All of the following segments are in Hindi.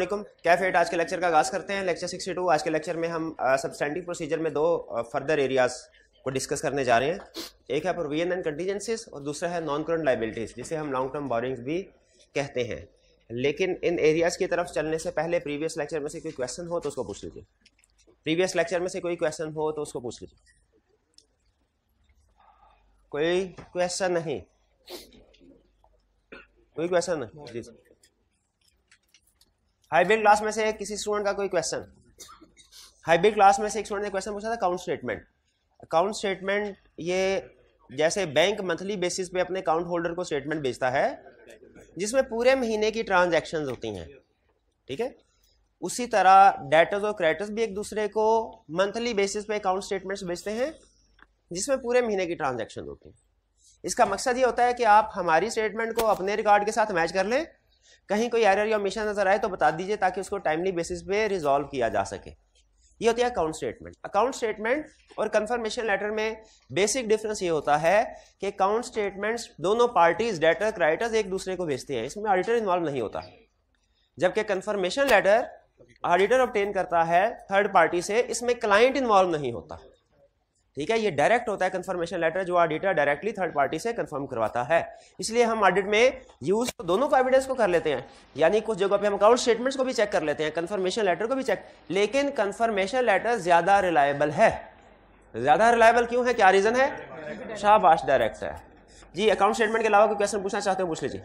क्या फेट आज के लेक्चर का आगाज करते हैं लेक्चर 62 आज के लेक्चर में हम सब्सटैंडिव प्रोसीजर में दो फर्दर एरियाज को डिस्कस करने जा रहे हैं एक है प्रोविजन एंड कंटीजेंसीज और दूसरा है नॉन करंट लाइबिलिटीज जिसे हम लॉन्ग टर्म बोरिंग भी कहते हैं लेकिन इन एरियाज की तरफ चलने से पहले प्रीवियस लेक्चर में से कोई क्वेश्चन हो तो उसको पूछ लीजिए प्रीवियस लेक्चर में से कोई क्वेश्चन हो तो उसको पूछ लीजिए कोई क्वेश्चन नहीं कोई क्वेश्चन नहीं जी हाइब्रिड क्लास में से किसी स्टूडेंट का कोई क्वेश्चन हाइब्रिड क्लास में से एक स्टूडेंट ने क्वेश्चन पूछा था अकाउंट स्टेटमेंट अकाउंट स्टेटमेंट ये जैसे बैंक मंथली बेसिस पे अपने अकाउंट होल्डर को स्टेटमेंट भेजता है जिसमें पूरे महीने की ट्रांजेक्शन होती हैं ठीक है उसी तरह डेटर्स और क्रेडिटर्स भी एक दूसरे को मंथली बेसिस पे अकाउंट स्टेटमेंट्स भेजते हैं जिसमें पूरे महीने की ट्रांजेक्शन होती है इसका मकसद ये होता है कि आप हमारी स्टेटमेंट को अपने रिकॉर्ड के साथ मैच कर लें कहीं कोई एरर या मिशन नजर आए तो बता दीजिए ताकि उसको टाइमली बेसिस पे रिजॉल्व किया जा सके ये होती है अकाउंट स्टेटमेंट अकाउंट स्टेटमेंट और कंफर्मेशन लेटर में बेसिक डिफरेंस ये होता है कि अकाउंट स्टेटमेंट्स दोनों पार्टीज डेटर क्राइटर्स एक दूसरे को भेजते हैं इसमें ऑडिटर इन्वॉल्व नहीं होता जबकि कंफर्मेशन लेटर ऑडिटर ऑप्टेन करता है थर्ड पार्टी से इसमें क्लाइंट इन्वॉल्व नहीं होता ठीक है ये डायरेक्ट होता है कंफर्मेशन लेटर जो ऑडिटर डायरेक्टली थर्ड पार्टी से कंफर्म करवाता है इसलिए हम ऑडिट में यूज तो दोनों को एविडेंस को कर लेते हैं यानी कुछ जगह पे हम अकाउंट स्टेटमेंट्स को भी चेक कर लेते हैं कंफर्मेशन लेटर को भी चेक लेकिन कंफर्मेशन लेटर ज्यादा रिलायबल है ज्यादा रिलायबल क्यों है क्या रीजन है शाबाश डायरेक्ट है जी अकाउंट स्टेटमेंट के अलावा कोई क्वेश्चन पूछना चाहते हो पूछ लीजिए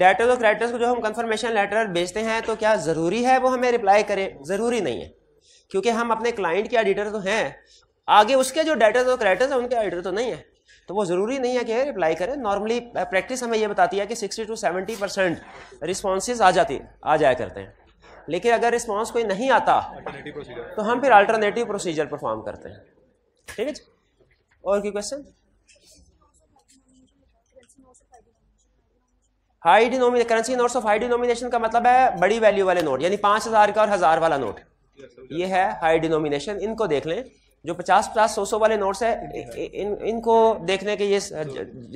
डेटर्स और क्रेडिटर्स को जो हम कंफर्मेशन लेटर भेजते हैं तो क्या ज़रूरी है वो हमें रिप्लाई करें ज़रूरी नहीं है क्योंकि हम अपने क्लाइंट के एडिटर तो हैं आगे उसके जो डेटर्स और क्रेडिटर्स हैं उनके एडिटर तो नहीं है तो वो ज़रूरी नहीं है कि रिप्लाई करें नॉर्मली प्रैक्टिस हमें ये बताती है कि sixty to seventy percent responses आ जाती आ जाया करते हैं लेकिन अगर रिस्पॉन्स कोई नहीं आता तो हम फिर अल्टरनेटिव प्रोसीजर परफॉर्म करते हैं ठीक है और क्यों question high denomination currency notes of high denomination का मतलब है बड़ी वैल्यू वाले नोट यानी पाँच हज़ार का और हज़ार वाला नोट ये है हाई डिनोमिनेशन इनको देख लें जो पचास पचास सौ सौ वाले नोट्स है इन इनको देखने के ये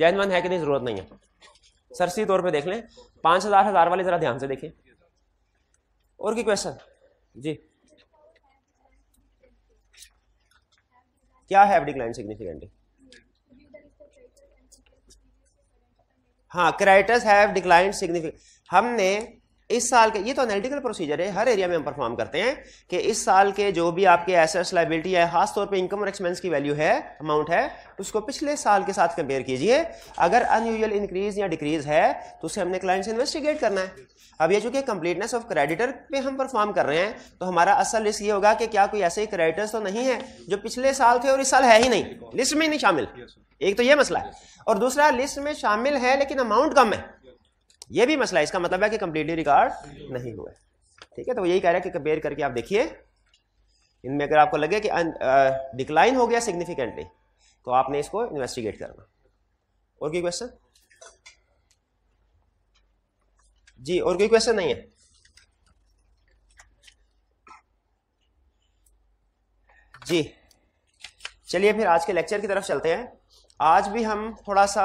जैनवन है कि नहीं ज़रूरत नहीं है सरसी तौर पे देख लें पाँच हज़ार हज़ार वाले ज़रा ध्यान से देखें और की क्वेश्चन जी क्या है क्लाइंट सिग्निफिकेंटली हाँ क्रेडिटर्स हैव डिक्लाइंट सिग्निफिक हमने इस साल के ये तो एनालिटिकल प्रोसीजर है हर एरिया में हम परफॉर्म करते हैं कि इस साल के जो भी आपके एसेट्स लाइबिलिटी है खासतौर पे इनकम और एक्सपेंस की वैल्यू है अमाउंट है उसको पिछले साल के साथ कंपेयर कीजिए अगर अनयूजल इंक्रीज या डिक्रीज है तो उसे हमने क्लाइंट से इन्वेस्टिगेट करना है अब ये चूंकि कंप्लीटनेस ऑफ क्रेडिटर पे हम परफॉर्म कर रहे हैं तो हमारा असल रिस्क ये होगा कि क्या कोई ऐसे क्रेडिटर्स तो नहीं है जो पिछले साल थे और इस साल है ही नहीं लिस्ट में ही नहीं शामिल एक तो यह मसला है और दूसरा लिस्ट में शामिल है लेकिन अमाउंट कम है यह भी मसला है इसका मतलब है कि कंप्लीटली रिकॉर्ड नहीं हुआ ठीक है तो यही कह रहा है कि कंपेयर करके आप देखिए इनमें अगर आपको लगे कि डिक्लाइन हो गया सिग्निफिकेंटली तो आपने इसको इन्वेस्टिगेट करना और कोई क्वेश्चन जी और कोई क्वेश्चन नहीं है जी चलिए फिर आज के लेक्चर की तरफ चलते हैं आज भी हम थोड़ा सा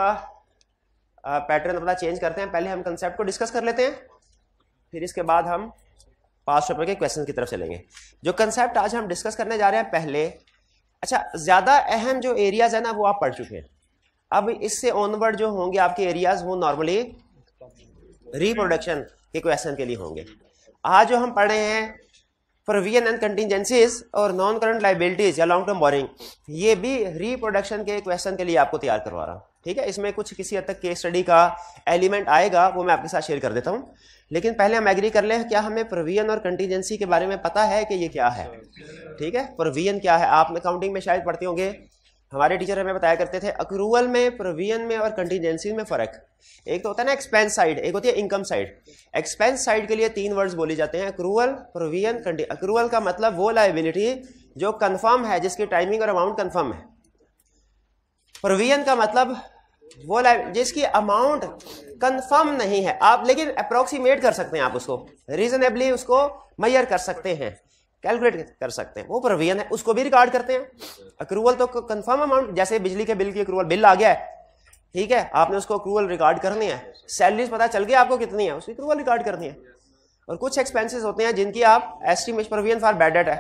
पैटर्न अपना चेंज करते हैं पहले हम कंसेप्ट को डिस्कस कर लेते हैं फिर इसके बाद हम पास पेपर के क्वेश्चन की तरफ चलेंगे जो कंसेप्ट आज हम डिस्कस करने जा रहे हैं पहले अच्छा ज़्यादा अहम जो एरियाज है ना वो आप पढ़ चुके हैं अब इससे ऑनवर्ड जो होंगे आपके एरियाज वो नॉर्मली रिप्रोडक्शन के क्वेश्चन के लिए होंगे आज जो हम पढ़ रहे हैं प्रोविजन एंड कंटिजेंसीज और नॉन करंट लाइबिलिटीज या लॉन्ग टर्म बोरिंग ये भी रिप्रोडक्शन के क्वेश्चन के लिए आपको तैयार करवा रहा हूँ ठीक है इसमें कुछ किसी हद तक केस स्टडी का एलिमेंट आएगा वो मैं आपके साथ शेयर कर देता हूँ लेकिन पहले हम एग्री कर लें क्या हमें प्रोविजन और कंटीजेंसी के बारे में पता है कि ये क्या है ठीक है प्रोविजन क्या है आप अकाउंटिंग में शायद पढ़ते होंगे हमारे टीचर हमें बताया करते थे अक्रूवल में प्रोविजन में और कंटीजेंसी में फ़र्क एक तो होता है ना एक्सपेंस साइड एक होती है इनकम साइड एक्सपेंस साइड के लिए तीन वर्ड्स बोले जाते हैं अक्रूवल प्रोविजन कंटी अक्रूवल का मतलब वो लाइबिलिटी जो कन्फर्म है जिसकी टाइमिंग और अमाउंट कन्फर्म है प्रोविजन का मतलब वो लाइब जिसकी अमाउंट कन्फर्म नहीं है आप लेकिन अप्रोक्सीमेट कर सकते हैं आप उसको रीजनेबली उसको मैयर कर सकते हैं कैलकुलेट कर सकते हैं वो प्रोविजन है उसको भी रिकॉर्ड करते हैं अक्रूवल तो कंफर्म अमाउंट जैसे बिजली के बिल की अक्रूवल बिल आ गया है ठीक है आपने उसको अक्रूवल रिकॉर्ड करनी है सैलरीज पता चल गया आपको कितनी है उसकी अक्रूवल रिकॉर्ड करनी है और कुछ एक्सपेंसिस होते हैं जिनकी आप estimate provision for bad debt है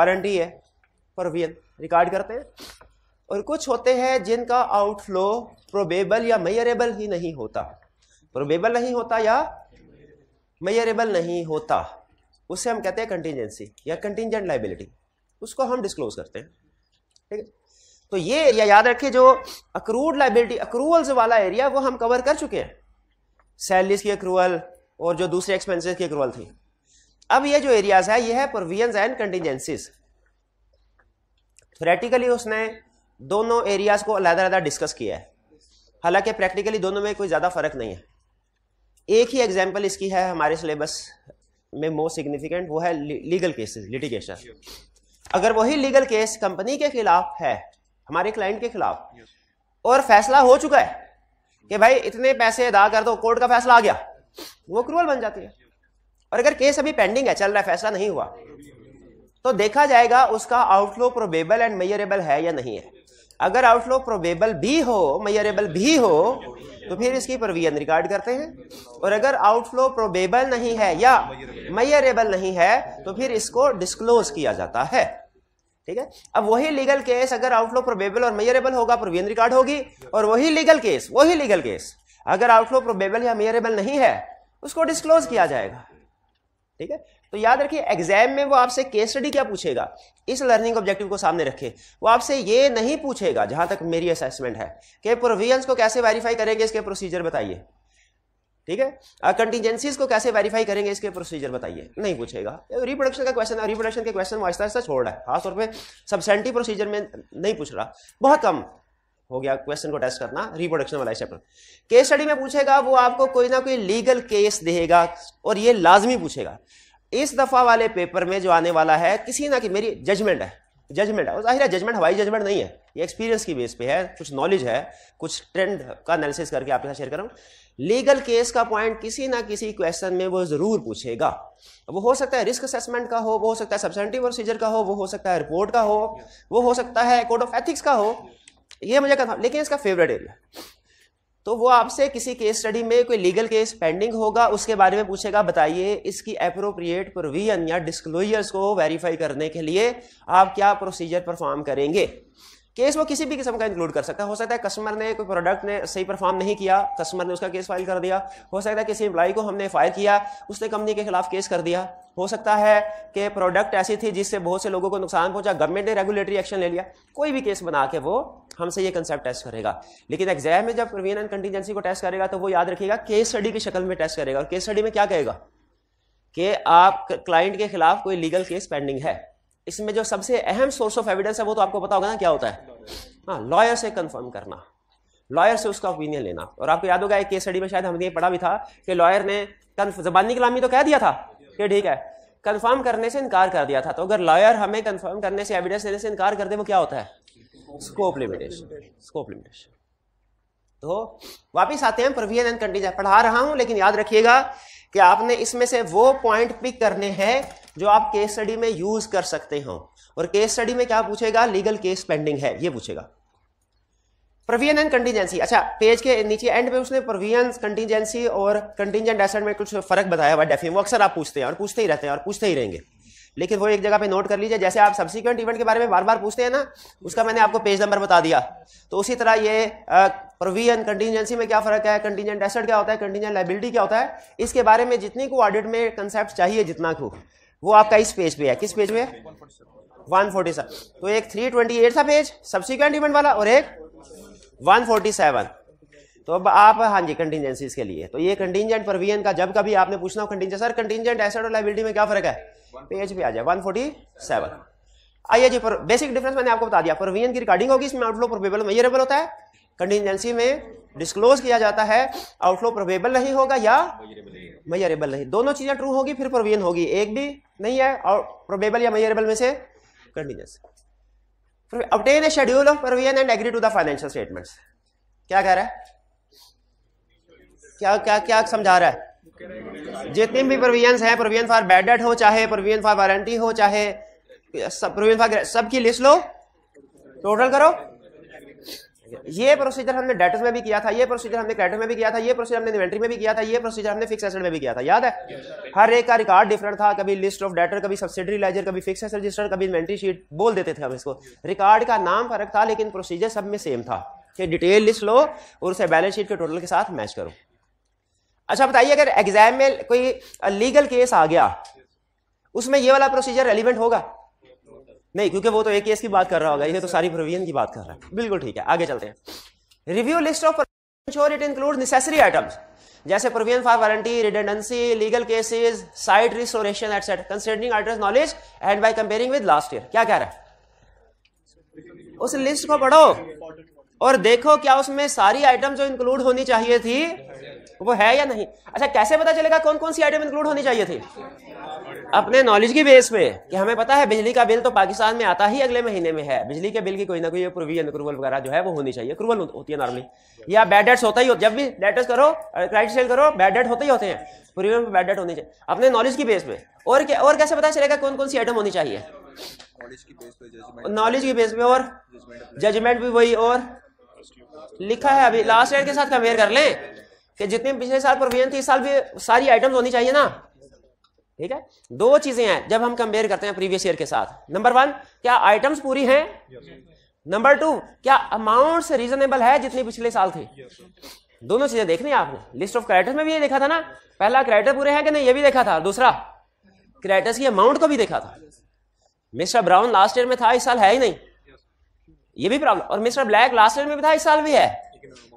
वारंटी है प्रोविजन रिकॉर्ड करते हैं और कुछ होते हैं जिनका आउटफ्लो प्रोबेबल या मैयरेबल ही नहीं होता प्रोबेबल नहीं होता या मैयरेबल नहीं होता उससे हम कहते हैं कंटिजेंसी या कंटिजेंट लाइबिलिटी उसको हम डिस्क्लोज करते हैं ठीक है तो ये एरिया याद रखिए जो अक्रूड लाइबिलिटी अक्रूवल्स वाला एरिया वो हम कवर कर चुके हैं सैलरीज की अक्रूवल और जो दूसरे एक्सपेंसिस की अक्रूवल थी अब ये जो एरियाज है ये है प्रोविजन एंड कंटिजेंसीज प्रैक्टिकली उसने दोनों एरियाज को अलग अलग डिस्कस किया है हालांकि प्रैक्टिकली दोनों में कोई ज़्यादा फर्क नहीं है एक ही एग्जाम्पल इसकी है हमारे सिलेबस में मोस्ट सिग्निफिकेंट वो है लीगल केसेस लिटिगेशन अगर वही लीगल केस कंपनी के खिलाफ है हमारे क्लाइंट के खिलाफ और फैसला हो चुका है कि भाई इतने पैसे अदा कर दो कोर्ट का फैसला आ गया वो क्रूअल बन जाती है और अगर केस अभी पेंडिंग है चल रहा है फैसला नहीं हुआ तो देखा जाएगा उसका आउटलुक प्रोबेबल एंड मेयरेबल है या नहीं है अगर आउटफ्लो प्रोबेबल भी हो मैयरेबल भी हो तो फिर इसकी प्रोविजन रिकॉर्ड करते हैं और अगर आउटफ्लो प्रोबेबल नहीं है या मैयरेबल नहीं है तो फिर इसको डिस्क्लोज किया जाता है ठीक है अब वही लीगल केस अगर आउटफ्लो प्रोबेबल और मेयरेबल होगा प्रोविजन रिकॉर्ड होगी और वही लीगल केस वही लीगल केस अगर आउटफ्लो प्रोबेबल या मेयरेबल नहीं है उसको डिस्क्लोज किया जाएगा ठीक है तो याद रखिए एग्जाम में वो आपसे केस स्टडी क्या पूछेगा इस लर्निंग ऑब्जेक्टिव को सामने रखे वो आपसे ये नहीं पूछेगा जहां तक मेरी असेसमेंट है कि प्रोविजंस को कैसे वेरीफाई करेंगे इसके प्रोसीजर बताइए ठीक है कंटिजेंसीज को कैसे वेरीफाई करेंगे इसके प्रोसीजर बताइए नहीं पूछेगा रिप्रोडक्शन का क्वेश्चन रिप्रोडक्शन के क्वेश्चन आहिस्ता आहिस्ता छोड़ रहा है खासतौर पर सबसेंटी प्रोसीजर में नहीं पूछ रहा बहुत कम हो गया क्वेश्चन को टेस्ट करना रिप्रोडक्शन वाला चैप्टर केस स्टडी में पूछेगा वो आपको कोई ना कोई लीगल केस देगा और ये लाजमी पूछेगा इस दफ़ा वाले पेपर में जो आने वाला है किसी ना कि मेरी जजमेंट है जजमेंट है जाहिर है जजमेंट हवाई जजमेंट नहीं है ये एक्सपीरियंस की बेस पे है कुछ नॉलेज है कुछ ट्रेंड का एनालिसिस करके आपके साथ शेयर करूँ लीगल केस का पॉइंट किसी ना किसी क्वेश्चन में वो ज़रूर पूछेगा वो हो सकता है रिस्क असेसमेंट का हो वो हो सकता है सब्सेंटिव प्रोसीजर का हो वो हो सकता है रिपोर्ट का हो वो हो सकता है कोड ऑफ एथिक्स का हो ये मुझे कन्फर्म लेकिन इसका फेवरेट एरिया तो वो आपसे किसी केस स्टडी में कोई लीगल केस पेंडिंग होगा उसके बारे में पूछेगा बताइए इसकी अप्रोप्रिएट प्रोविजन या डिस्क्लोजर्स को वेरीफाई करने के लिए आप क्या प्रोसीजर परफॉर्म करेंगे केस वो किसी भी किस्म का इंक्लूड कर सकता है हो सकता है कस्टमर ने कोई प्रोडक्ट ने सही परफॉर्म नहीं किया कस्टमर ने उसका केस फाइल कर दिया हो सकता है किसी एम्प्लाई को हमने फायर किया उसने कंपनी के खिलाफ केस कर दिया हो सकता है कि प्रोडक्ट ऐसी थी जिससे बहुत से लोगों को नुकसान पहुंचा गवर्नमेंट ने रेगुलेटरी एक्शन ले लिया कोई भी केस बना के वो हमसे ये कंसेप्ट टेस्ट करेगा लेकिन एग्जाम में जब प्रवीन एंड कंटीजेंसी को टेस्ट करेगा तो वो याद रखेगा केस स्टडी की शक्ल में टेस्ट करेगा और केस स्टडी में क्या कहेगा कि आप क्लाइंट के खिलाफ कोई लीगल केस पेंडिंग है इसमें जो सबसे अहम सोर्स ऑफ एविडेंस है वो तो आपको पता होगा ना क्या होता है हाँ लॉयर से कंफर्म करना लॉयर से उसका ओपिनियन लेना और आपको याद होगा एक केस स्टडी में शायद हमने ये पढ़ा भी था कि लॉयर ने जबानी कलामी तो कह दिया था कि ठीक है कंफर्म करने से इनकार कर दिया था तो अगर लॉयर हमें कंफर्म करने से एविडेंस देने से इनकार कर दे वो क्या होता है स्कोप लिमिटेशन स्कोप लिमिटेशन तो वापिस आते हैं प्रोविजन एंड कंडीशन पढ़ा रहा हूं लेकिन याद रखिएगा कि आपने इसमें से वो पॉइंट पिक करने हैं जो आप केस स्टडी में यूज कर सकते हो और केस स्टडी में क्या पूछेगा लीगल केस पेंडिंग है ये पूछेगा प्रोविजन एंड कंटीजेंसी अच्छा पेज के नीचे एंड पे उसने प्रोविजन कंटीजेंसी और कंटीजेंट एसेंट में कुछ फर्क बताया हुआ डेफिन वो अक्सर आप पूछते हैं और पूछते ही रहते हैं और पूछते ही रहेंगे लेकिन वो एक जगह पे नोट कर लीजिए जैसे आप सब्सिक्वेंट इवेंट के बारे में बार बार पूछते हैं ना उसका मैंने आपको पेज नंबर बता दिया तो उसी तरह ये प्रोविजन कंटीजेंसी e में क्या फर्क है कंटीजेंट एसेट क्या होता है कंटीजेंट लाइबिलिटी क्या होता है इसके बारे में जितनी को ऑडिट में कंसेप्ट चाहिए जितना को वो आपका इस पेज पे है किस पेज में वन फोर्टी तो एक थ्री ट्वेंटी एट था पेज सब्सिक्वेंट इवेंट वाला और एक वन फोर्टी सेवन तो अब आप हाँ जी कंटीजेंसी के लिए तो ये कंटीजेंट प्रोविजन e का जब कभी आपने पूछना हो कंटीजेंट सर कंटीजेंट एसेट और लाइबिलिटी में क्या फर्क है पेज तो पे आ जाए 147 आइए जी पर बेसिक डिफरेंस मैंने आपको बता दिया प्रोविजन की रिकॉर्डिंग होगी इसमें आउटफ्लो प्रोबेबल मेजरेबल होता है कंटीजेंसी में डिस्क्लोज किया जाता है आउटफ्लो प्रोबेबल नहीं होगा या मेजरेबल नहीं दोनों चीज़ें ट्रू होगी फिर प्रोविजन होगी एक भी नहीं है और प्रोबेबल या मेजरेबल में से contingency obtain a schedule of provision and agree to the financial statements क्या कह रहा है क्या क्या क्या समझा रहा है जितने भी प्रोविजंस हैं प्रोविजन फॉर बैड डेट हो चाहे प्रोविजन फॉर वारंटी हो चाहे सब प्रोविजन फॉर सबकी लिस्ट लो टोटल करो ये प्रोसीजर हमने डेटर्स में भी किया था ये प्रोसीजर हमने क्रेडिट में भी किया था ये प्रोसीजर हमने इन्वेंट्री में भी किया था ये प्रोसीजर हमने फिक्स एसेट में भी किया था याद है हर एक का रिकॉर्ड डिफरेंट था कभी लिस्ट ऑफ डेटर कभी सब्सिडी लाइजर कभी फिक्स एसेट रजिस्टर कभी इन्वेंट्री शीट बोल देते थे हम इसको रिकॉर्ड का नाम फर्क था लेकिन प्रोसीजर सब में सेम था कि डिटेल लिस्ट लो और उसे बैलेंस शीट के टोटल के साथ मैच करो अच्छा बताइए अगर एग्जाम में कोई लीगल केस आ गया उसमें ये वाला प्रोसीजर रेलिवेंट होगा नहीं क्योंकि वो तो एक केस की बात कर रहा होगा ये तो सारी प्रोविजन की बात कर रहा है बिल्कुल ठीक है आगे चलते हैं review list of it include necessary items जैसे provision for warranty redundancy legal cases site restoration et cetera considering auditor's knowledge and by comparing with last year क्या कह रहा है उस लिस्ट को पढ़ो और देखो क्या उसमें सारी आइटम जो इंक्लूड होनी चाहिए थी वो है या नहीं अच्छा कैसे पता चलेगा कौन कौन सी आइटम इंक्लूड होनी चाहिए थी अपने नॉलेज की बेस पे कि हमें पता है बिजली का बिल तो पाकिस्तान में आता ही अगले महीने में है बिजली के बिल की कोई ना कोई प्रोविजन अप्रूवल वगैरह जो है वो होनी चाहिए अप्रूवल होती है नॉर्मली या बैड डेट्स होता ही होता जब भी लेटर्स करो क्राइट सेल करो बैड डेट होते ही होते हैं प्रीमियम पे बैड डेट होनी चाहिए अपने नॉलेज की बेस पे और क्या और कैसे पता चलेगा कौन कौन सी आइटम होनी चाहिए नॉलेज की बेस पे और जजमेंट भी वही और लिखा है अभी लास्ट ईयर के साथ कंपेयर कर लें कि जितने पिछले साल प्रोविजन थी इस साल भी सारी आइटम्स होनी चाहिए ना ठीक है दो चीजें हैं जब हम कंपेयर करते हैं प्रीवियस ईयर के साथ नंबर वन क्या आइटम्स पूरी हैं नंबर टू क्या अमाउंट रीजनेबल है जितनी पिछले साल थी दोनों चीजें देखनी आपने लिस्ट ऑफ क्रेडिटर्स में भी ये देखा था ना पहला क्रेडिटर पूरे हैं कि नहीं ये भी देखा था दूसरा क्रेडिटर्स की अमाउंट को भी देखा था मिस्टर ब्राउन लास्ट ईयर में था इस साल है ही नहीं ये भी प्रॉब्लम और मिस्टर ब्लैक लास्ट ईयर में भी था इस साल भी है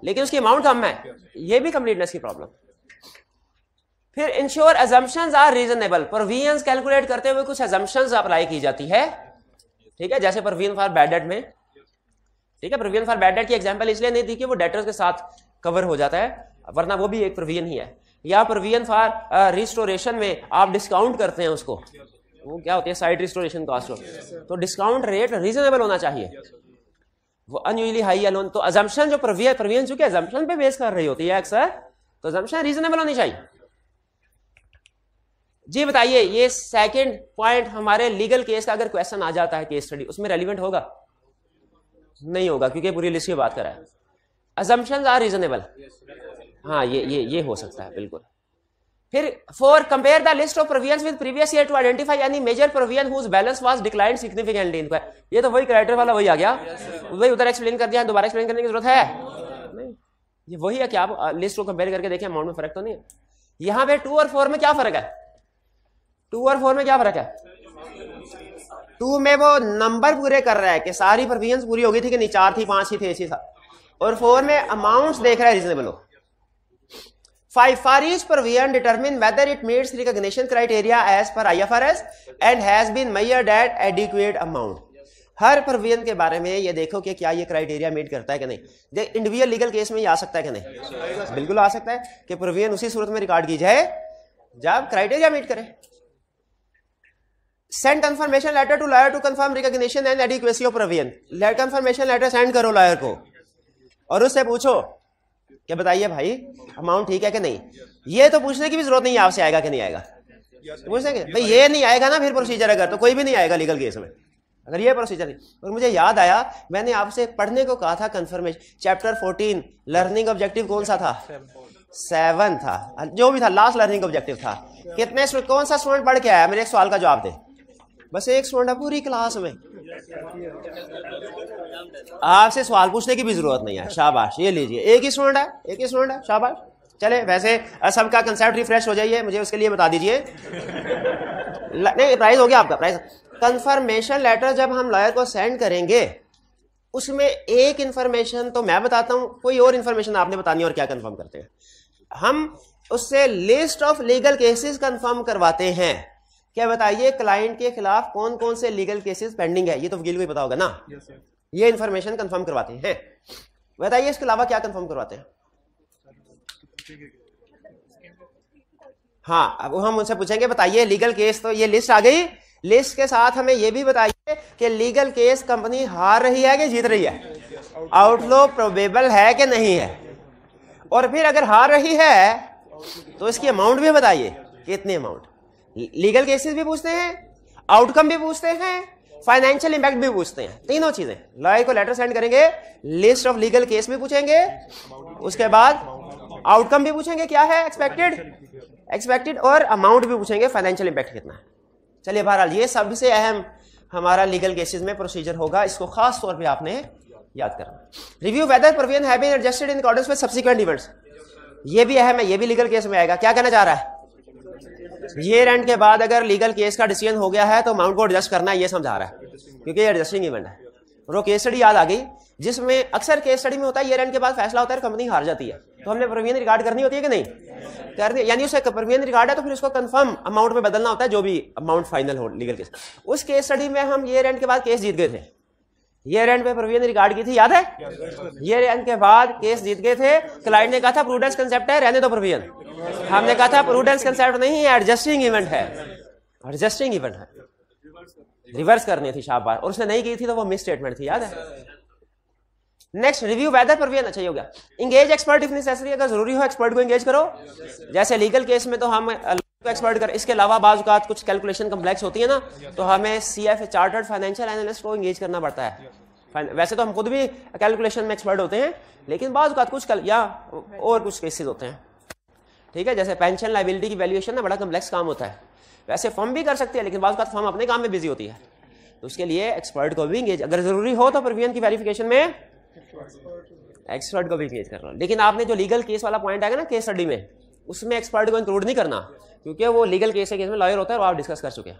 लेकिन उसकी अमाउंट कम है ये भी कंप्लीटनेस की प्रॉब्लम फिर ensure assumption are reasonable provision calculate करते हुए कुछ एजम्पन अप्लाई की जाती है ठीक है जैसे प्रोवीजन फॉर बैड डेट में ठीक है प्रोवीजन फॉर बैड डेट की एग्जाम्पल इसलिए नहीं दी कि वो डेटर्स के साथ कवर हो जाता है वरना वो भी एक प्रोविजन ही है या प्रोविजन फॉर रिस्टोरेशन में आप डिस्काउंट करते हैं उसको वो क्या होती है साइड रिस्टोरेशन कॉस्ट तो डिस्काउंट रेट रीजनेबल होना चाहिए वो अनयूजली हाई या लोन तो अजम्पन जो प्रविया प्रवियन चूंकि अजम्पन पे बेस कर रही होती है अक्सर तो अजम्पन रीजनेबल होनी चाहिए जी बताइए ये सेकंड पॉइंट हमारे लीगल केस का अगर क्वेश्चन आ जाता है केस स्टडी उसमें रेलिवेंट होगा नहीं होगा क्योंकि पूरी लिस्ट की बात करा है अजम्पन आर रीजनेबल हाँ ये ये ये हो सकता है बिल्कुल फिर for compare the list of provision with previous year to identify यानी major provision whose balance was declined significantly इनका ये तो वही क्राइटेरिया वाला वही आ गया yes, वही उधर एक्सप्लेन कर दिया दोबारा एक्सप्लेन करने की जरूरत है नहीं ये वही है कि आप लिस्ट को कंपेयर करके देखें अमाउंट में फर्क तो नहीं है यहां पे टू और फोर में क्या फर्क है टू और फोर में क्या फर्क है टू में वो नंबर पूरे कर रहा है कि सारी प्रोविजन पूरी होगी थी कि नहीं चार थी पांच थी थे और फोर में अमाउंट्स देख रहा है रीजनेबल हो Phi far each provision determine whether it meets recognition criteria as per IFRS and has been measured at adequate amount. हर प्रोविजन के बारे में ये देखो कि क्या ये क्राइटेरिया मीट करता है कि नहीं देख इंडिविजुअल लीगल केस में ये आ सकता है कि नहीं बिल्कुल आ सकता है कि प्रोविजन उसी सूरत में रिकॉर्ड की जाए जब क्राइटेरिया मीट करे send confirmation letter to lawyer to confirm recognition and adequacy of provision confirmation letter send करो लॉयर को और उससे पूछो क्या बताइए भाई अमाउंट ठीक है कि नहीं ये तो पूछने की भी जरूरत नहीं है आपसे आएगा कि नहीं आएगा तो पूछ भाई ये नहीं आएगा ना फिर प्रोसीजर अगर तो कोई भी नहीं आएगा लीगल केस में अगर ये प्रोसीजर नहीं और मुझे याद आया मैंने आपसे पढ़ने को कहा था confirmation chapter fourteen learning objective कौन सा था सेवन था जो भी था लास्ट लर्निंग ऑब्जेक्टिव था कितने कौन सा स्टूडेंट पढ़ के आया मेरे एक सवाल का जवाब दे बस एक स्टूडेंट है पूरी क्लास में आपसे सवाल पूछने की भी जरूरत नहीं है शाबाश ये लीजिए एक ही स्टूडेंट है एक ही स्टूडेंट है शाबाश चले वैसे सबका कंसेप्ट रिफ्रेश हो जाइए मुझे उसके लिए बता दीजिए नहीं प्राइस हो गया आपका प्राइस कंफर्मेशन लेटर जब हम लॉयर को सेंड करेंगे उसमें एक इन्फॉर्मेशन तो मैं बताता हूँ कोई और इन्फॉर्मेशन आपने बतानी और क्या कंफर्म करते हैं हम उससे list of legal cases confirm करवाते हैं क्या बताइए क्लाइंट के खिलाफ कौन कौन से लीगल केसेस पेंडिंग है ये तो वकील को ही पता होगा ना yes, ये इन्फॉर्मेशन कंफर्म करवाते हैं बताइए इसके अलावा क्या कंफर्म करवाते हैं हाँ अब हम उनसे पूछेंगे बताइए लीगल केस तो ये लिस्ट आ गई लिस्ट के साथ हमें ये भी बताइए कि लीगल केस कंपनी हार रही है कि जीत रही है आउटलो प्रोबेबल है कि नहीं है और फिर अगर हार रही है तो इसकी अमाउंट भी बताइए कितनी अमाउंट लीगल केसेस भी पूछते हैं आउटकम भी पूछते हैं फाइनेंशियल इंपैक्ट भी पूछते हैं तीनों चीजें लॉयर को लेटर सेंड करेंगे लिस्ट ऑफ लीगल केस भी पूछेंगे उसके बाद आउटकम भी पूछेंगे क्या है एक्सपेक्टेड एक्सपेक्टेड और अमाउंट भी पूछेंगे फाइनेंशियल इंपैक्ट कितना है चलिए बहरहाल ये सबसे अहम हमारा लीगल केसेस में प्रोसीजर होगा इसको खास तौर पे आपने याद करना रिव्यू वेदर प्रोविजन है सब्सिक्वेंट इवेंट्स ये भी अहम है ये भी लीगल केस में आएगा क्या कहना चाह रहा है ईयर एंड के बाद अगर लीगल केस का डिसीजन हो गया है तो अमाउंट को एडजस्ट करना ये समझा रहा है क्योंकि ये एडजस्टिंग इवेंट है वो केस स्टडी याद आ गई जिसमें अक्सर केस स्टडी में होता है ईयर एंड के बाद फैसला होता है कंपनी हार जाती है तो हमने प्रीमियम रिकॉर्ड करनी होती है कि नहीं कर यानी उसे प्रीमियम रिकॉर्ड है तो फिर उसको कंफर्म अमाउंट में बदलना होता है जो भी अमाउंट फाइनल हो लीगल केस उस केस स्टडी में हम ईयर एंड के बाद केस जीत गए थे ये रेंट पे प्रवीण ने रिकॉर्ड की थी याद है ये रेंट के बाद केस जीत गए थे क्लाइंट ने कहा था प्रूडेंस कंसेप्ट है रहने दो प्रवीण हमने कहा था प्रूडेंस कंसेप्ट नहीं है एडजस्टिंग इवेंट है एडजस्टिंग इवेंट है रिवर्स करनी थी शाबार और उसने नहीं की थी तो वो मिस स्टेटमेंट थी याद है नेक्स्ट रिव्यू वेदर पर प्रवीण अच्छा हो गया इंगेज एक्सपर्ट इफ नेसेसरी अगर जरूरी हो एक्सपर्ट को इंगेज करो जैसे लीगल केस में तो हम एक्सपर्ट तो कर इसके अलावा बाज़ात कुछ कैलकुलेशन कम्प्लेक्स होती है ना तो हमें C F chartered financial analyst को इंगेज करना पड़ता है वैसे तो हम खुद भी कैलकुलेशन में एक्सपर्ट होते हैं लेकिन बाज़ात कुछ कल या और कुछ केसेज होते हैं ठीक है जैसे पेंशन लाइबिलिटी की वैल्यूएशन ना बड़ा कम्प्लेक्स काम होता है वैसे फॉर्म भी कर सकती है लेकिन बाज़ात फॉर्म अपने काम में बिजी होती है तो उसके लिए एक्सपर्ट को भी इंगेज अगर ज़रूरी हो तो प्रिवियन की वेरिफिकेशन में एक्सपर्ट को भी इंगेज करना लेकिन आपने जो लीगल केस वाला पॉइंट आएगा ना केस स्टडी में उसमें एक्सपर्ट को इंक्लूड नहीं करना क्योंकि वो लीगल केस है केस में लॉयर होता है और आप डिस्कस कर चुके हैं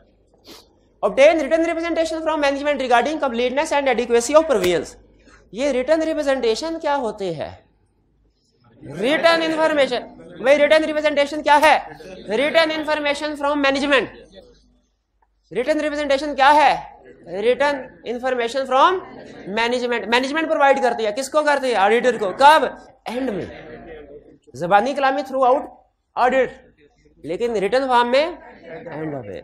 obtain written representation from management regarding completeness and adequacy of provisions ये रिटर्न रिप्रेजेंटेशन क्या होते हैं रिटर्न इंफॉर्मेशन भाई रिटर्न रिप्रेजेंटेशन क्या है written information from management written representation क्या है written information from management management provide करती है किसको करती है ऑडिटर को कब एंड में जबानी कलामी थ्रू आउट ऑडिट लेकिन रिटर्न फॉर्म में एंड ऑफ ए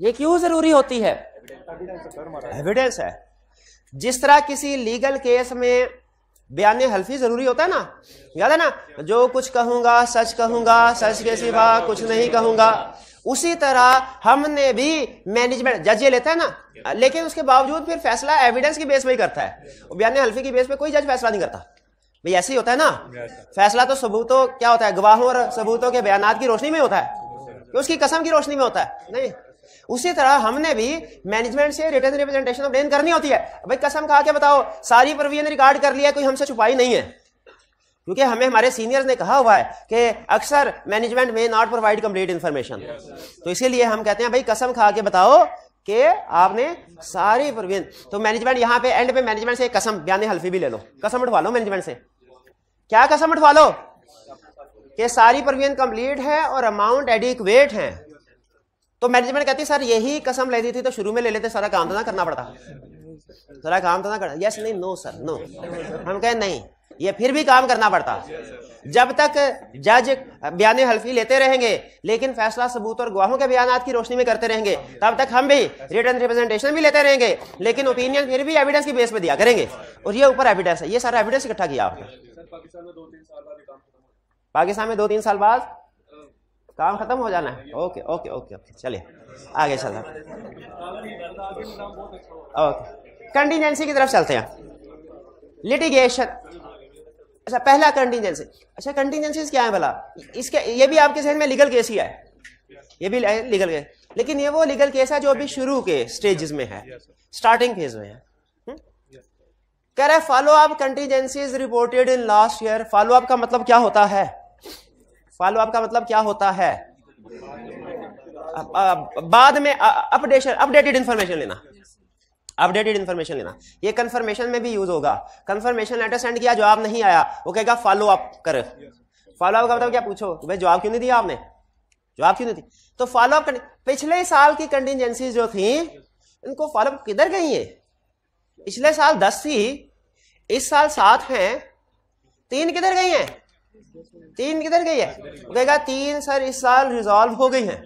ये क्यों जरूरी होती है एविडेंस है जिस तरह किसी लीगल केस में बयान हल्फी जरूरी होता है ना याद है ना जो कुछ कहूंगा सच कहूंगा सच के सिवा कुछ नहीं कहूंगा उसी तरह हमने भी मैनेजमेंट जज ये लेता है ना लेकिन उसके बावजूद फिर फैसला एविडेंस के बेस पर ही करता है बयान हल्फी की बेस पर कोई जज फैसला नहीं करता भाई ऐसे ही होता है ना फैसला तो सबूतों क्या होता है गवाहों और सबूतों के बयानात की रोशनी में होता है कि उसकी कसम की रोशनी में होता है नहीं उसी तरह हमने भी मैनेजमेंट से रिटर्न रिप्रेजेंटेशन ऑफ करनी होती है भाई कसम खा के बताओ सारी परवीन रिकॉर्ड कर लिया कोई हमसे छुपाई नहीं है क्योंकि हमें हमारे सीनियर्स ने कहा हुआ है कि अक्सर मैनेजमेंट में नॉट प्रोवाइड कंप्लीट इंफॉर्मेशन तो इसीलिए हम कहते हैं भाई कसम खा के बताओ कि आपने सारी प्रवीन तो मैनेजमेंट यहां पे एंड पे मैनेजमेंट से कसम बयान हल्फी भी ले लो कसम उठवा लो मैनेजमेंट से क्या कसम उठवा लो कि सारी परवीन कंप्लीट है और अमाउंट एडिक्वेट है तो मैनेजमेंट कहती है सर यही कसम लेती थी तो शुरू में ले लेते सारा काम तो ना करना पड़ता सारा काम तो ना करना यस नहीं नो सर नो हम कहें नहीं ये फिर भी काम करना पड़ता जब तक जज बयान हल्फी लेते रहेंगे लेकिन फैसला सबूत और गवाहों के बयान की रोशनी में करते रहेंगे तब तक हम भी रिटर्न रिप्रेजेंटेशन भी लेते रहेंगे लेकिन ओपिनियन फिर भी एविडेंस की बेस पर दिया करेंगे और ये ऊपर एविडेंस है ये सारा एविडेंस इकट्ठा किया आपने पाकिस्तान में दो तीन साल बाद काम खत्म हो जाना है ओके ओके ओके ओके चलिए आगे चल ओके कंटीजेंसी की तरफ चलते हैं लिटिगेशन अच्छा पहला कंटीजेंसी अच्छा कंटीजेंसीज क्या है भला इसके ये भी आपके जहन में लीगल केस ही है ये भी लीगल केस लेकिन ये वो लीगल केस है जो अभी शुरू के स्टेजेस में है स्टार्टिंग फेज में है हम्म? कह रहे follow up contingencies reported in last year follow up का मतलब क्या होता है फॉलो अप का मतलब क्या होता है बाद में अपडेशन अपडेटेड इंफॉर्मेशन लेना अपडेटेड इन्फॉर्मेशन लेना ये कन्फर्मेशन में भी यूज होगा कन्फर्मेशन लेटर सेंड किया जवाब नहीं आया वो कहेगा फॉलो अप कर फॉलो अप का मतलब क्या पूछो भाई जवाब क्यों नहीं दिया आपने जवाब क्यों नहीं दी तो फॉलो अप पिछले साल की कंटिजेंसी जो थी इनको फॉलो अप किधर गई है पिछले साल दस थी इस साल सात हैं तीन किधर गई हैं तीन किधर गई है कहेगा तीन सर इस साल रिजॉल्व हो गई हैं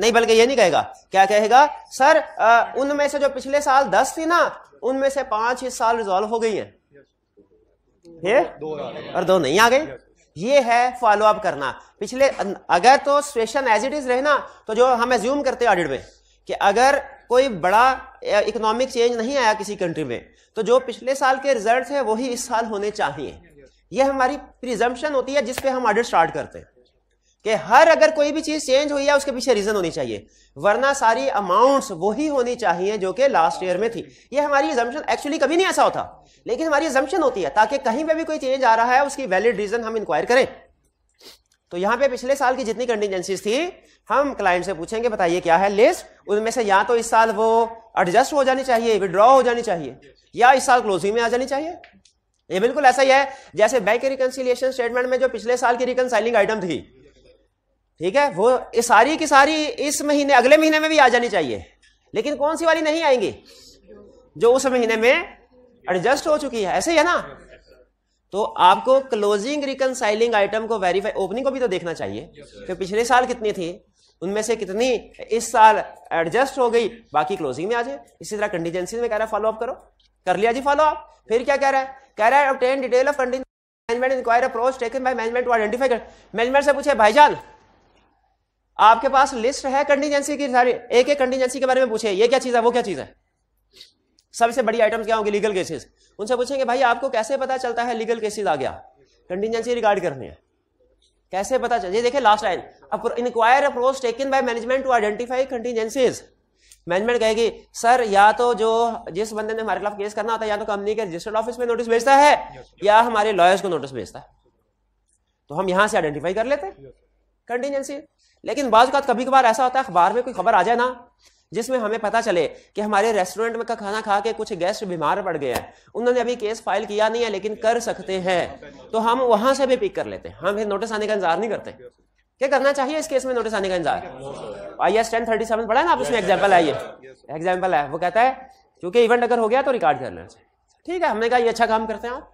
नहीं बल्कि ये नहीं कहेगा क्या कहेगा सर उनमें से जो पिछले साल दस थी ना उनमें से पांच इस साल रिजॉल्व हो गई हैं ये और दो नहीं आ गई ये है फॉलो अप करना पिछले अगर तो स्टेशन एज इट इज रहे ना तो जो हम एज्यूम करते हैं ऑडिट में कि अगर कोई बड़ा इकोनॉमिक चेंज नहीं आया किसी कंट्री में तो जो पिछले साल के रिजल्ट है वही इस साल होने चाहिए ये हमारी प्रिजम्पन होती है जिसपे हम ऑडिट स्टार्ट करते हैं कि हर अगर कोई भी चीज चेंज हुई है उसके पीछे रीजन होनी चाहिए वरना सारी अमाउंट्स वही होनी चाहिए जो कि लास्ट ईयर में थी ये हमारी एजम्पन एक्चुअली कभी नहीं ऐसा होता लेकिन हमारी एजम्पन होती है ताकि कहीं पर भी कोई चेंज आ रहा है उसकी वैलिड रीजन हम इंक्वायर करें तो यहां पे पिछले साल की जितनी कंटिजेंसीज थी हम क्लाइंट से पूछेंगे बताइए क्या है लिस्ट उनमें से या तो इस साल वो एडजस्ट हो जानी चाहिए विड्रॉ हो जानी चाहिए या इस साल क्लोजिंग में आ जानी चाहिए ये बिल्कुल ऐसा ही है जैसे बैंक रिकंसिलियेशन स्टेटमेंट में जो पिछले साल की रिकनसाइलिंग आइटम थी ठीक है वो ये सारी की सारी इस महीने अगले महीने में भी आ जानी चाहिए लेकिन कौन सी वाली नहीं आएंगी जो उस महीने में एडजस्ट हो चुकी है ऐसे ही है ना तो आपको क्लोजिंग रिकनसाइलिंग आइटम को वेरीफाई ओपनिंग को भी तो देखना चाहिए कि पिछले साल कितनी थी उनमें से कितनी इस साल एडजस्ट हो गई बाकी क्लोजिंग में आ जाए इसी तरह कंटीजेंसी में कह रहा है फॉलोअप करो कर लिया जी फॉलो अप फिर क्या कह रहा है कह रहा है detail of approach taken by management to identify कर मैनेजमेंट से पूछे भाईजान आपके पास लिस्ट है कंटीजेंसी की सारी एक एक कंटीजेंसी के बारे में पूछे ये क्या चीज है वो क्या चीज है सबसे बड़ी आइटम्स क्या होंगे लीगल केसेस उनसे पूछेंगे भाई आपको कैसे पता चलता है लीगल केसेस आ गया कंटीजेंसी रिगार्ड करने है कैसे पता चल ये देखे last line inquire approach taken by management to identify contingencies management कहेगी सर या तो जो जिस बंदे ने हमारे खिलाफ केस करना होता है या तो कंपनी के रजिस्टर्ड ऑफिस में नोटिस भेजता है या हमारे लॉयर्स को नोटिस भेजता है तो हम यहां से आइडेंटिफाई कर लेते हैं कंटीजेंसी लेकिन बाज़ का कभी कभार ऐसा होता है अखबार में कोई खबर आ जाए ना जिसमें हमें पता चले कि हमारे रेस्टोरेंट में का खाना खा के कुछ गेस्ट बीमार पड़ गए हैं उन्होंने अभी केस फाइल किया नहीं है लेकिन कर सकते हैं तो हम वहां से भी पिक कर लेते हैं हम फिर नोटिस आने का इंतजार नहीं करते क्या करना चाहिए इस केस में नोटिस आने का इंतजार I S ten thirty seven पढ़ा ना आप उसमें एग्जाम्पल आइए एग्जाम्पल है वो कहता है क्योंकि इवेंट अगर हो गया तो रिकॉर्ड कर लेना ठीक है हमने कहा ये अच्छा काम करते हैं आप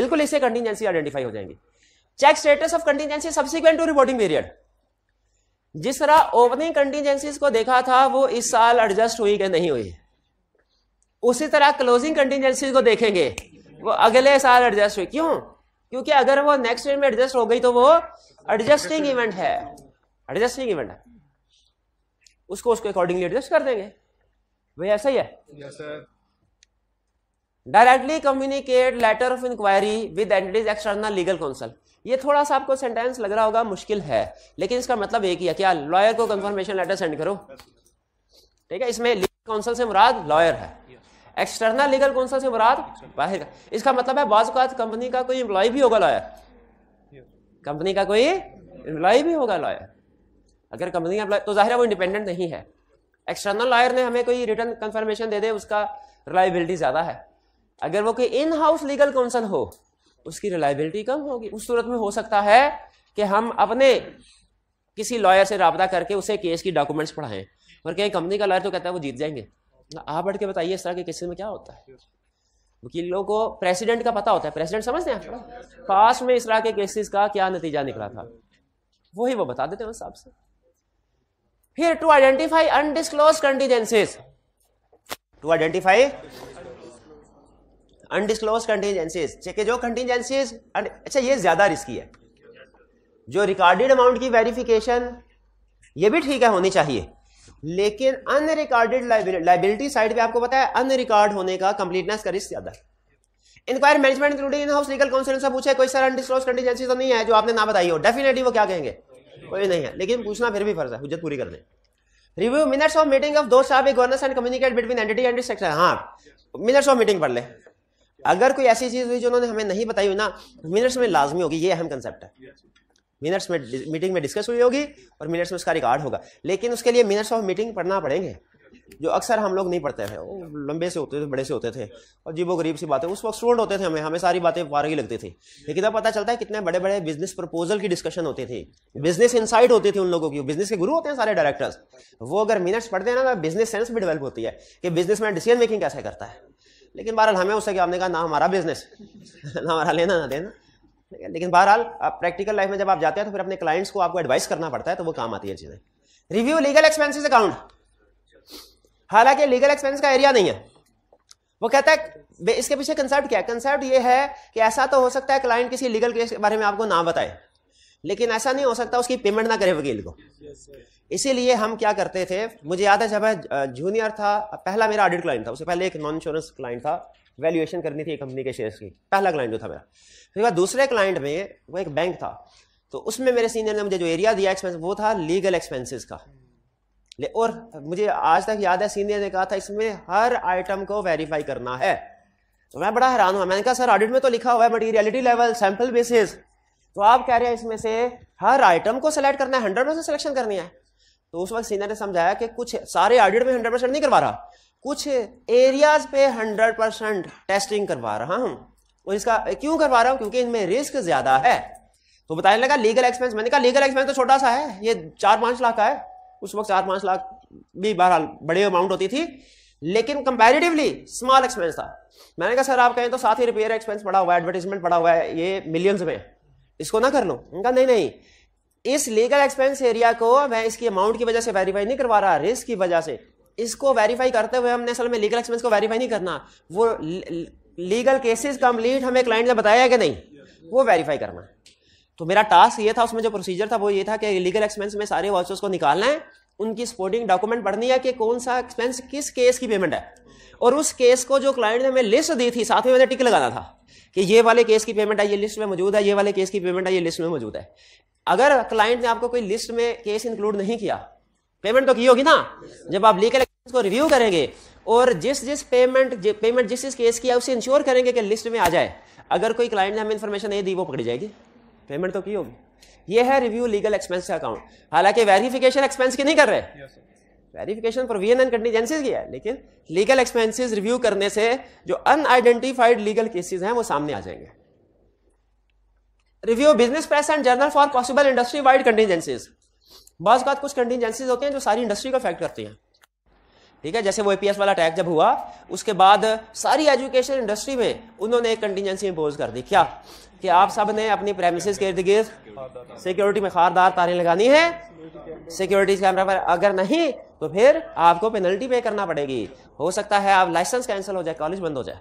बिल्कुल इससे कंटीजेंसी आइडेंटिफाई हो जाएंगी check status of contingency subsequent to reporting period जिस तरह ओपनिंग कंटीजेंसीज को देखा था वो इस साल एडजस्ट हुई कि नहीं हुई उसी तरह क्लोजिंग कंटीजेंसीज को देखेंगे वो अगले साल एडजस्ट हुई क्यों क्योंकि अगर वो नेक्स्ट ईयर में एडजस्ट हो गई तो वो एडजस्टिंग इवेंट है एडजस्टिंग इवेंट है उसको उसको अकॉर्डिंगली एडजस्ट कर देंगे वही ऐसा ही है directly communicate letter of inquiry with entities external legal counsel ये थोड़ा सा आपको सेंटेंस लग रहा होगा मुश्किल है लेकिन इसका मतलब एक ही है क्या लॉयर को कंफर्मेशन लेटर सेंड करो ठीक है इसमें लीगल काउंसिल से मुराद लॉयर है एक्सटर्नल लीगल काउंसिल से मुराद बाहर का इसका मतलब है बाज कंपनी का कोई एम्प्लॉय भी होगा लॉयर कंपनी का कोई एम्प्लॉय भी होगा लॉयर अगर कंपनी का तो जाहिर है वो इंडिपेंडेंट नहीं है एक्सटर्नल लॉयर ने हमें कोई रिटर्न कंफर्मेशन दे दे उसका रिलायबिलिटी ज़्यादा है अगर वो कोई इन हाउस लीगल काउंसिल हो उसकी रिलायबिलिटी कम होगी उस सूरत में हो सकता है कि हम अपने किसी लॉयर से रबता करके उसे केस की डॉक्यूमेंट्स पढ़ाएं और कहीं कंपनी का लॉयर तो कहता है वो जीत जाएंगे आप बढ़ के बताइए इस तरह के केसेस में क्या होता है वकीलों को प्रेसिडेंट का पता होता है प्रेसिडेंट समझते हैं पास में इस तरह के केसेस का क्या नतीजा निकला था वही वो वो बता देते हैं हिसाब से फिर to identify undisclosed contingencies to identify undisclosed contingencies चेके जो कंटीजेंसीज अच्छा ये ज्यादा रिस्की है जो रिकॉर्डेड अमाउंट की वेरिफिकेशन ये भी ठीक है होनी चाहिए लेकिन अनरिकॉर्डेड लाइबिलिटी साइड पे आपको पता है अनरिकॉर्ड होने का कंप्लीटनेस का रिस्क ज्यादा inquire management including in house legal counsel से पूछे कोई सर अनडिस्क्लोज कंटीजेंसी तो नहीं है जो आपने ना बताई हो डेफिनेटली वो क्या कहेंगे कोई नहीं है लेकिन पूछना फिर भी फर्ज है हुजत पूरी कर दे review minutes of meeting of दो साहब governance and communicate between entity and sector हाँ मिनट्स ऑफ मीटिंग पढ़ ले अगर कोई ऐसी चीज़ हुई जो उन्होंने हमें नहीं बताई हुई ना मिनट्स में लाजमी होगी ये अहम कंसेप्ट है मिनट्स में मीटिंग में डिस्कस हुई होगी और मिनट्स में उसका रिकॉर्ड होगा लेकिन उसके लिए मिनट्स ऑफ मीटिंग पढ़ना पड़ेंगे जो अक्सर हम लोग नहीं पढ़ते थे वो लंबे से होते थे बड़े से होते थे और जीबो गरीब सी बातें उस वक्त स्टूडेंट होते थे हमें हमें सारी बातें ही लगती थी लेकिन अब पता चलता है कितने बड़े बड़े बिजनेस प्रपोजल की डिस्कशन होती थी बिजनेस इनसाइट होती थी उन लोगों की बिजनेस के गुरु होते हैं सारे डायरेक्टर्स वो अगर मिनट्स पढ़ते हैं ना तो बिजनेस सेंस भी डेवलप होती है कि बिजनेस मैन डिसीजन मेकिंग कैसे करता है लेकिन बहरहाल हमें उससे क्या हमने कहा ना हमारा बिजनेस ना हमारा लेना ना देना लेकिन बहरहाल प्रैक्टिकल लाइफ में जब आप जाते हैं तो फिर अपने क्लाइंट्स को आपको एडवाइस करना पड़ता है तो वो काम आती है चीज़ें रिव्यू लीगल एक्सपेंसिस अकाउंट हालांकि लीगल एक्सपेंस का एरिया नहीं है वो कहता है इसके पीछे कंसेप्ट क्या है कंसेप्ट ये है कि ऐसा तो हो सकता है क्लाइंट किसी लीगल केस के बारे में आपको ना बताए लेकिन ऐसा नहीं हो सकता उसकी पेमेंट ना करे वकील को इसीलिए हम क्या करते थे मुझे याद है जब मैं जूनियर था पहला मेरा ऑडिट क्लाइंट था उससे पहले एक नॉन इंश्योरेंस क्लाइंट था वैल्यूएशन करनी थी कंपनी के शेयर्स की पहला क्लाइंट जो था मेरा उसके बाद दूसरे क्लाइंट में वो एक बैंक था तो उसमें मेरे सीनियर ने मुझे जो एरिया दिया एक्सपेंस वो था लीगल एक्सपेंसिस का ले और मुझे आज तक याद है सीनियर ने कहा था इसमें हर आइटम को वेरीफाई करना है तो मैं बड़ा हैरान हुआ मैंने कहा सर ऑडिट में तो लिखा हुआ है मटीरियलिटी लेवल सैंपल बेसिस तो आप कह रहे हैं इसमें से हर आइटम को सिलेक्ट करना है हंड्रेड परसेंट सिलेक्शन करनी है तो उस वक्त सीनियर ने समझाया कि कुछ सारे ऑडिट में हंड्रेड परसेंट नहीं करवा रहा कुछ एरियाज पे हंड्रेड परसेंट टेस्टिंग करवा रहा हूँ और इसका क्यों करवा रहा हूँ क्योंकि इनमें रिस्क ज्यादा है तो बताने लगा लीगल एक्सपेंस मैंने कहा लीगल एक्सपेंस तो छोटा सा है ये चार पाँच लाख का है उस वक्त चार पाँच लाख भी बहरहाल बड़े अमाउंट होती थी लेकिन कंपैरेटिवली स्मॉल एक्सपेंस था मैंने कहा सर आप कहें तो साथ ही रिपेयर एक्सपेंस पड़ा हुआ है एडवर्टीजमेंट पड़ा हुआ है ये मिलियंस में इसको ना कर लो उनका नहीं नहीं इस लीगल एक्सपेंस एरिया को मैं इसकी अमाउंट की वजह से वेरीफाई नहीं करवा रहा रिस्क की वजह से इसको वेरीफाई करते हुए हमने असल में लीगल एक्सपेंस को वेरीफाई नहीं करना वो लीगल केसेस कंप्लीट हमें क्लाइंट ने बताया कि नहीं वो वेरीफाई करना तो मेरा टास्क ये था उसमें जो प्रोसीजर था वो ये था कि लीगल एक्सपेंस में सारे वाचर्स को निकालना है उनकी सपोर्टिंग डॉक्यूमेंट पढ़नी है कि कौन सा एक्सपेंस किस केस की पेमेंट है और उस केस को जो क्लाइंट ने हमें लिस्ट दी थी साथ में मैंने टिक लगाना था कि ये वाले केस की पेमेंट आई ये लिस्ट में मौजूद है ये वाले केस की पेमेंट आई ये लिस्ट में मौजूद है अगर क्लाइंट ने आपको कोई लिस्ट में केस इंक्लूड नहीं किया पेमेंट तो की होगी ना जब आप लीगल को रिव्यू करेंगे और जिस जिस पेमेंट जि, पेमेंट जिस जिस केस की है उसे इंश्योर करेंगे कि लिस्ट में आ जाए अगर कोई क्लाइंट ने हमें इन्फॉर्मेशन नहीं दी वो पकड़ी जाएगी पेमेंट तो की होगी ये है रिव्यू लीगल एक्सपेंस का अकाउंट हालांकि वेरिफिकेशन एक्सपेंस की नहीं कर रहे verification for V N and contingencies की है लेकिन लीगल एक्सपेंसेस रिव्यू करने से जो अनआइडेंटिफाइड लीगल केसेस हैं वो सामने आ जाएंगे review business press and journal for possible industry wide contingencies बस बात कुछ कंटीजेंसीज होते हैं जो सारी इंडस्ट्री को अफेक्ट करती हैं ठीक है जैसे वो एपीएस वाला अटैक जब हुआ उसके बाद सारी एजुकेशन इंडस्ट्री में उन्होंने एक कंटीजेंसी इम्पोज कर दी क्या कि आप सब ने अपनी प्रेमिस के इर्द गिर्द सिक्योरिटी में खारदार तारें लगानी है सिक्योरिटी कैमरा पर अगर नहीं तो फिर आपको पेनल्टी पे करना पड़ेगी हो सकता है आप लाइसेंस कैंसिल हो जाए कॉलेज बंद हो जाए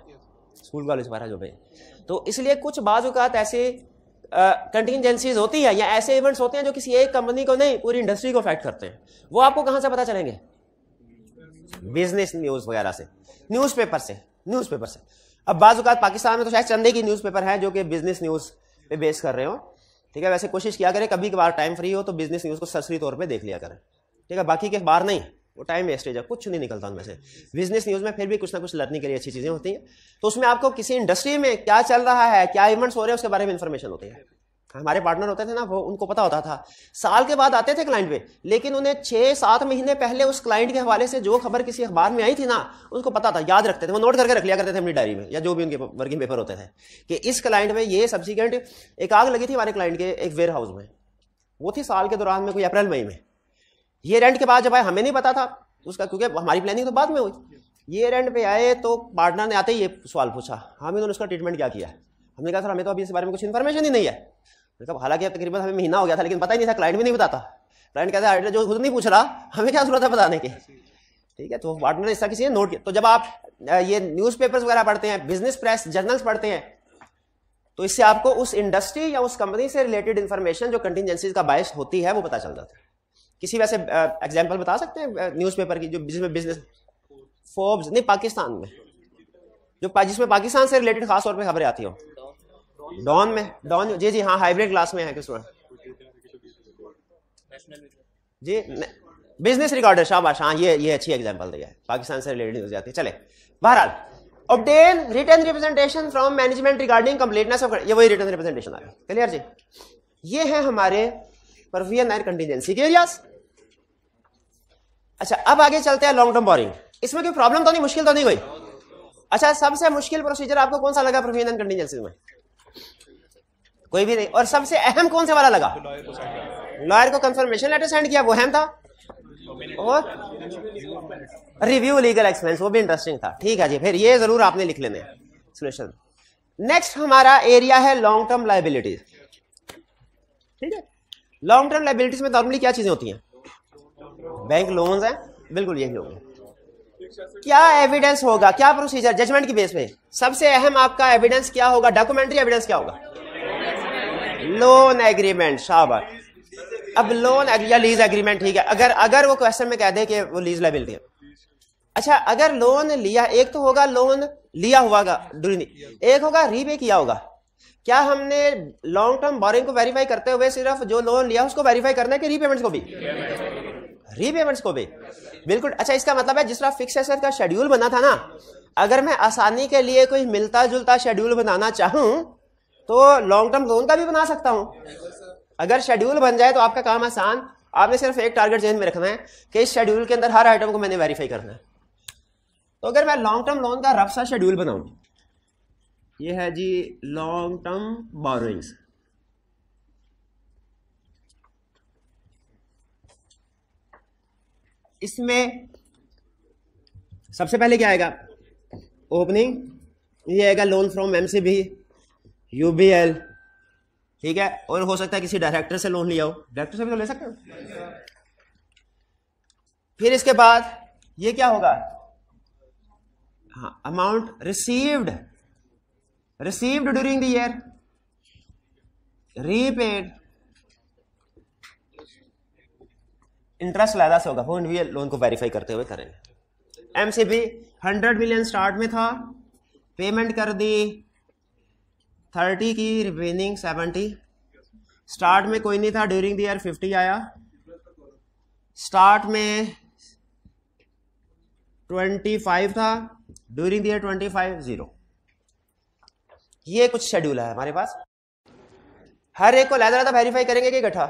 स्कूल कॉलेज हमारा जो भी तो इसलिए कुछ बाजूकात ऐसे कंटिजेंसीज होती है या ऐसे इवेंट्स होते हैं जो किसी एक कंपनी को नहीं पूरी इंडस्ट्री को अफेक्ट करते हैं वो आपको कहाँ से पता चलेंगे बिजनेस न्यूज़ वगैरह से न्यूज़पेपर से न्यूज़पेपर से अब बाजूकात पाकिस्तान में तो शायद चंदे की न्यूज़पेपर हैं जो कि बिज़नेस न्यूज़ पे बेस कर रहे हो ठीक है वैसे कोशिश किया करें कभी कभार टाइम फ्री हो तो बिज़नेस न्यूज़ को सरसरी तौर पर देख लिया करें ठीक है बाकी के बार नहीं वो टाइम वेस्टेज है कुछ नहीं निकलता उनमें से बिजनेस न्यूज़ में फिर भी कुछ ना कुछ लर्निंग के लिए अच्छी चीज़ें होती हैं तो उसमें आपको किसी इंडस्ट्री में क्या चल रहा है क्या इवेंट्स हो रहे हैं उसके बारे में इन्फॉर्मेशन होती है हमारे पार्टनर होते थे ना वो उनको पता होता था साल के बाद आते थे क्लाइंट पे लेकिन उन्हें छः सात महीने पहले उस क्लाइंट के हवाले से जो खबर किसी अखबार में आई थी ना उनको पता था याद रखते थे वो नोट करके रख लिया करते थे अपनी डायरी में या जो भी उनके वर्किंग पेपर होते थे कि इस क्लाइंट में ये सब्सिक्वेंट एक आग लगी थी हमारे क्लाइंट के एक वेयर हाउस में वो थी साल के दौरान में कोई अप्रैल मई में ये रेंट के बाद जब आए हमें नहीं पता था उसका क्योंकि हमारी प्लानिंग तो बाद में हुई ये रेंट पे आए तो पार्टनर ने आते ही ये सवाल पूछा हाँ इन्होंने उसका ट्रीटमेंट क्या किया हमने कहा सर हमें तो अभी इस बारे में कुछ इन्फॉर्मेशन ही नहीं है मैंने कहा हालांकि अब तकरीबन हमें महीना हो गया था लेकिन पता ही नहीं था क्लाइंट भी नहीं बताता क्लाइंट कहता है जो खुद नहीं पूछ रहा हमें क्या जरूरत है बताने की ठीक है तो पार्टनर इस किसी ने नोट किया तो जब आप ये न्यूज़पेपर्स वगैरह पढ़ते हैं बिजनेस प्रेस जर्नल्स पढ़ते हैं तो इससे आपको उस इंडस्ट्री या उस कंपनी से रिलेटेड इन्फॉर्मेशन जो कंटिजेंसीज का बायस होती है वो पता चल जाता है किसी वैसे एग्जाम्पल बता सकते हैं न्यूज़पेपर की जो जिसमें बिजनेस फोर्ब्स नहीं पाकिस्तान में जो जिसमें पाकिस्तान से रिलेटेड खास तौर पर खबरें आती हों डॉन में डॉन जी जी हाँ हाइब्रिड क्लास में है स्टूडेंट जी बिजनेस रिकॉर्डर शाबाश हाँ ये ये अच्छी एग्जांपल दिया है पाकिस्तान से रिलेटेड न्यूज आती है चले बहरहाल obtain written representation from management regarding completeness of ये वही रिटर्न रिप्रेजेंटेशन आ गया क्लियर जी ये है हमारे परफियन एंड कंटीजेंसी के एरियाज अच्छा अब आगे चलते हैं लॉन्ग टर्म बोरिंग इसमें कोई प्रॉब्लम तो नहीं मुश्किल तो नहीं कोई अच्छा सबसे मुश्किल प्रोसीजर आपको कौन सा लगा प्रोफियन एंड कंटीजेंसी में कोई भी नहीं और सबसे अहम कौन सा वाला लगा लॉयर को कंफर्मेशन लेटर सेंड किया वो अहम था और रिव्यू लीगल एक्सपेंस वो भी इंटरेस्टिंग था ठीक है जी फिर ये जरूर आपने लिख लेने सोल्यूशन नेक्स्ट हमारा एरिया है लॉन्ग टर्म लाइबिलिटीज ठीक है लॉन्ग टर्म लाइबिलिटीज में नॉर्मली क्या चीजें होती हैं बैंक लोन्स हैं बिल्कुल यही होंगे क्या एविडेंस होगा क्या प्रोसीजर जजमेंट की बेस पे सबसे अहम आपका एविडेंस क्या होगा डॉक्यूमेंट्री एविडेंस क्या होगा लोन एग्रीमेंट शाबाश अब लोन या लीज एग्रीमेंट ठीक है अगर अगर वो क्वेश्चन में कह दे कि वो लीज लाइबिलिटी अच्छा अगर लोन लिया एक तो होगा लोन लिया हुआ एक होगा रीपे किया होगा क्या हमने लॉन्ग टर्म बोरिंग को वेरीफाई करते हुए सिर्फ जो लोन लिया उसको वेरीफाई करना है कि रीपेमेंट्स को भी रीपेमेंट्स को भी बिल्कुल अच्छा इसका मतलब है जिस तरह फिक्स एसेट का शेड्यूल बना था ना अगर मैं आसानी के लिए कोई मिलता जुलता शेड्यूल बनाना चाहूं तो लॉन्ग टर्म लोन का भी बना सकता हूँ अगर शेड्यूल बन जाए तो आपका काम आसान आपने सिर्फ एक टारगेट जेन में रखना है कि इस शेड्यूल के अंदर हर आइटम को मैंने वेरीफाई करना है तो अगर मैं लॉन्ग टर्म लोन का रफ्सा शेड्यूल बनाऊं ये है जी लॉन्ग टर्म बोरोइंग्स इसमें सबसे पहले क्या आएगा ओपनिंग ये आएगा लोन फ्रॉम एमसीबी एल ठीक है और हो सकता है किसी डायरेक्टर से लोन लिया हो डायरेक्टर से भी तो ले सकते हो फिर इसके बाद ये क्या होगा हाँ amount received received during the year repaid interest लादा से होगा फोन भी लोन को वेरीफाई करते हुए करेंगे एमसीबी 100 मिलियन स्टार्ट में था पेमेंट कर दी थर्टी की रिमेनिंग सेवेंटी स्टार्ट में कोई नहीं था ड्यूरिंग द ईयर फिफ्टी आया स्टार्ट में ट्वेंटी फाइव था during the year twenty five zero ये कुछ शेड्यूल है हमारे पास हर एक को लहदा था वेरीफाई करेंगे कि इकट्ठा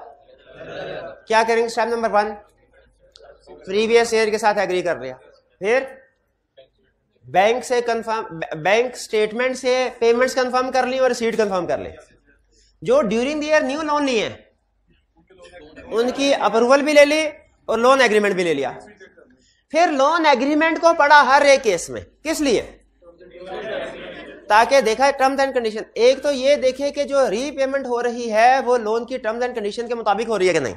क्या करेंगे step number one previous year के साथ एग्री कर लिया फिर बैंक से कंफर्म बैंक स्टेटमेंट से पेमेंट्स कंफर्म कर ली और रिसीट कंफर्म कर ली जो during the year new loan लिए उनकी अप्रूवल भी ले ली और लोन एग्रीमेंट भी ले लिया फिर लोन एग्रीमेंट को पढ़ा हर एक केस में किस लिए ताकि देखा टर्म्स एंड कंडीशन एक तो ये देखे कि जो रीपेमेंट हो रही है वो लोन की टर्म्स एंड कंडीशन के मुताबिक हो रही है कि नहीं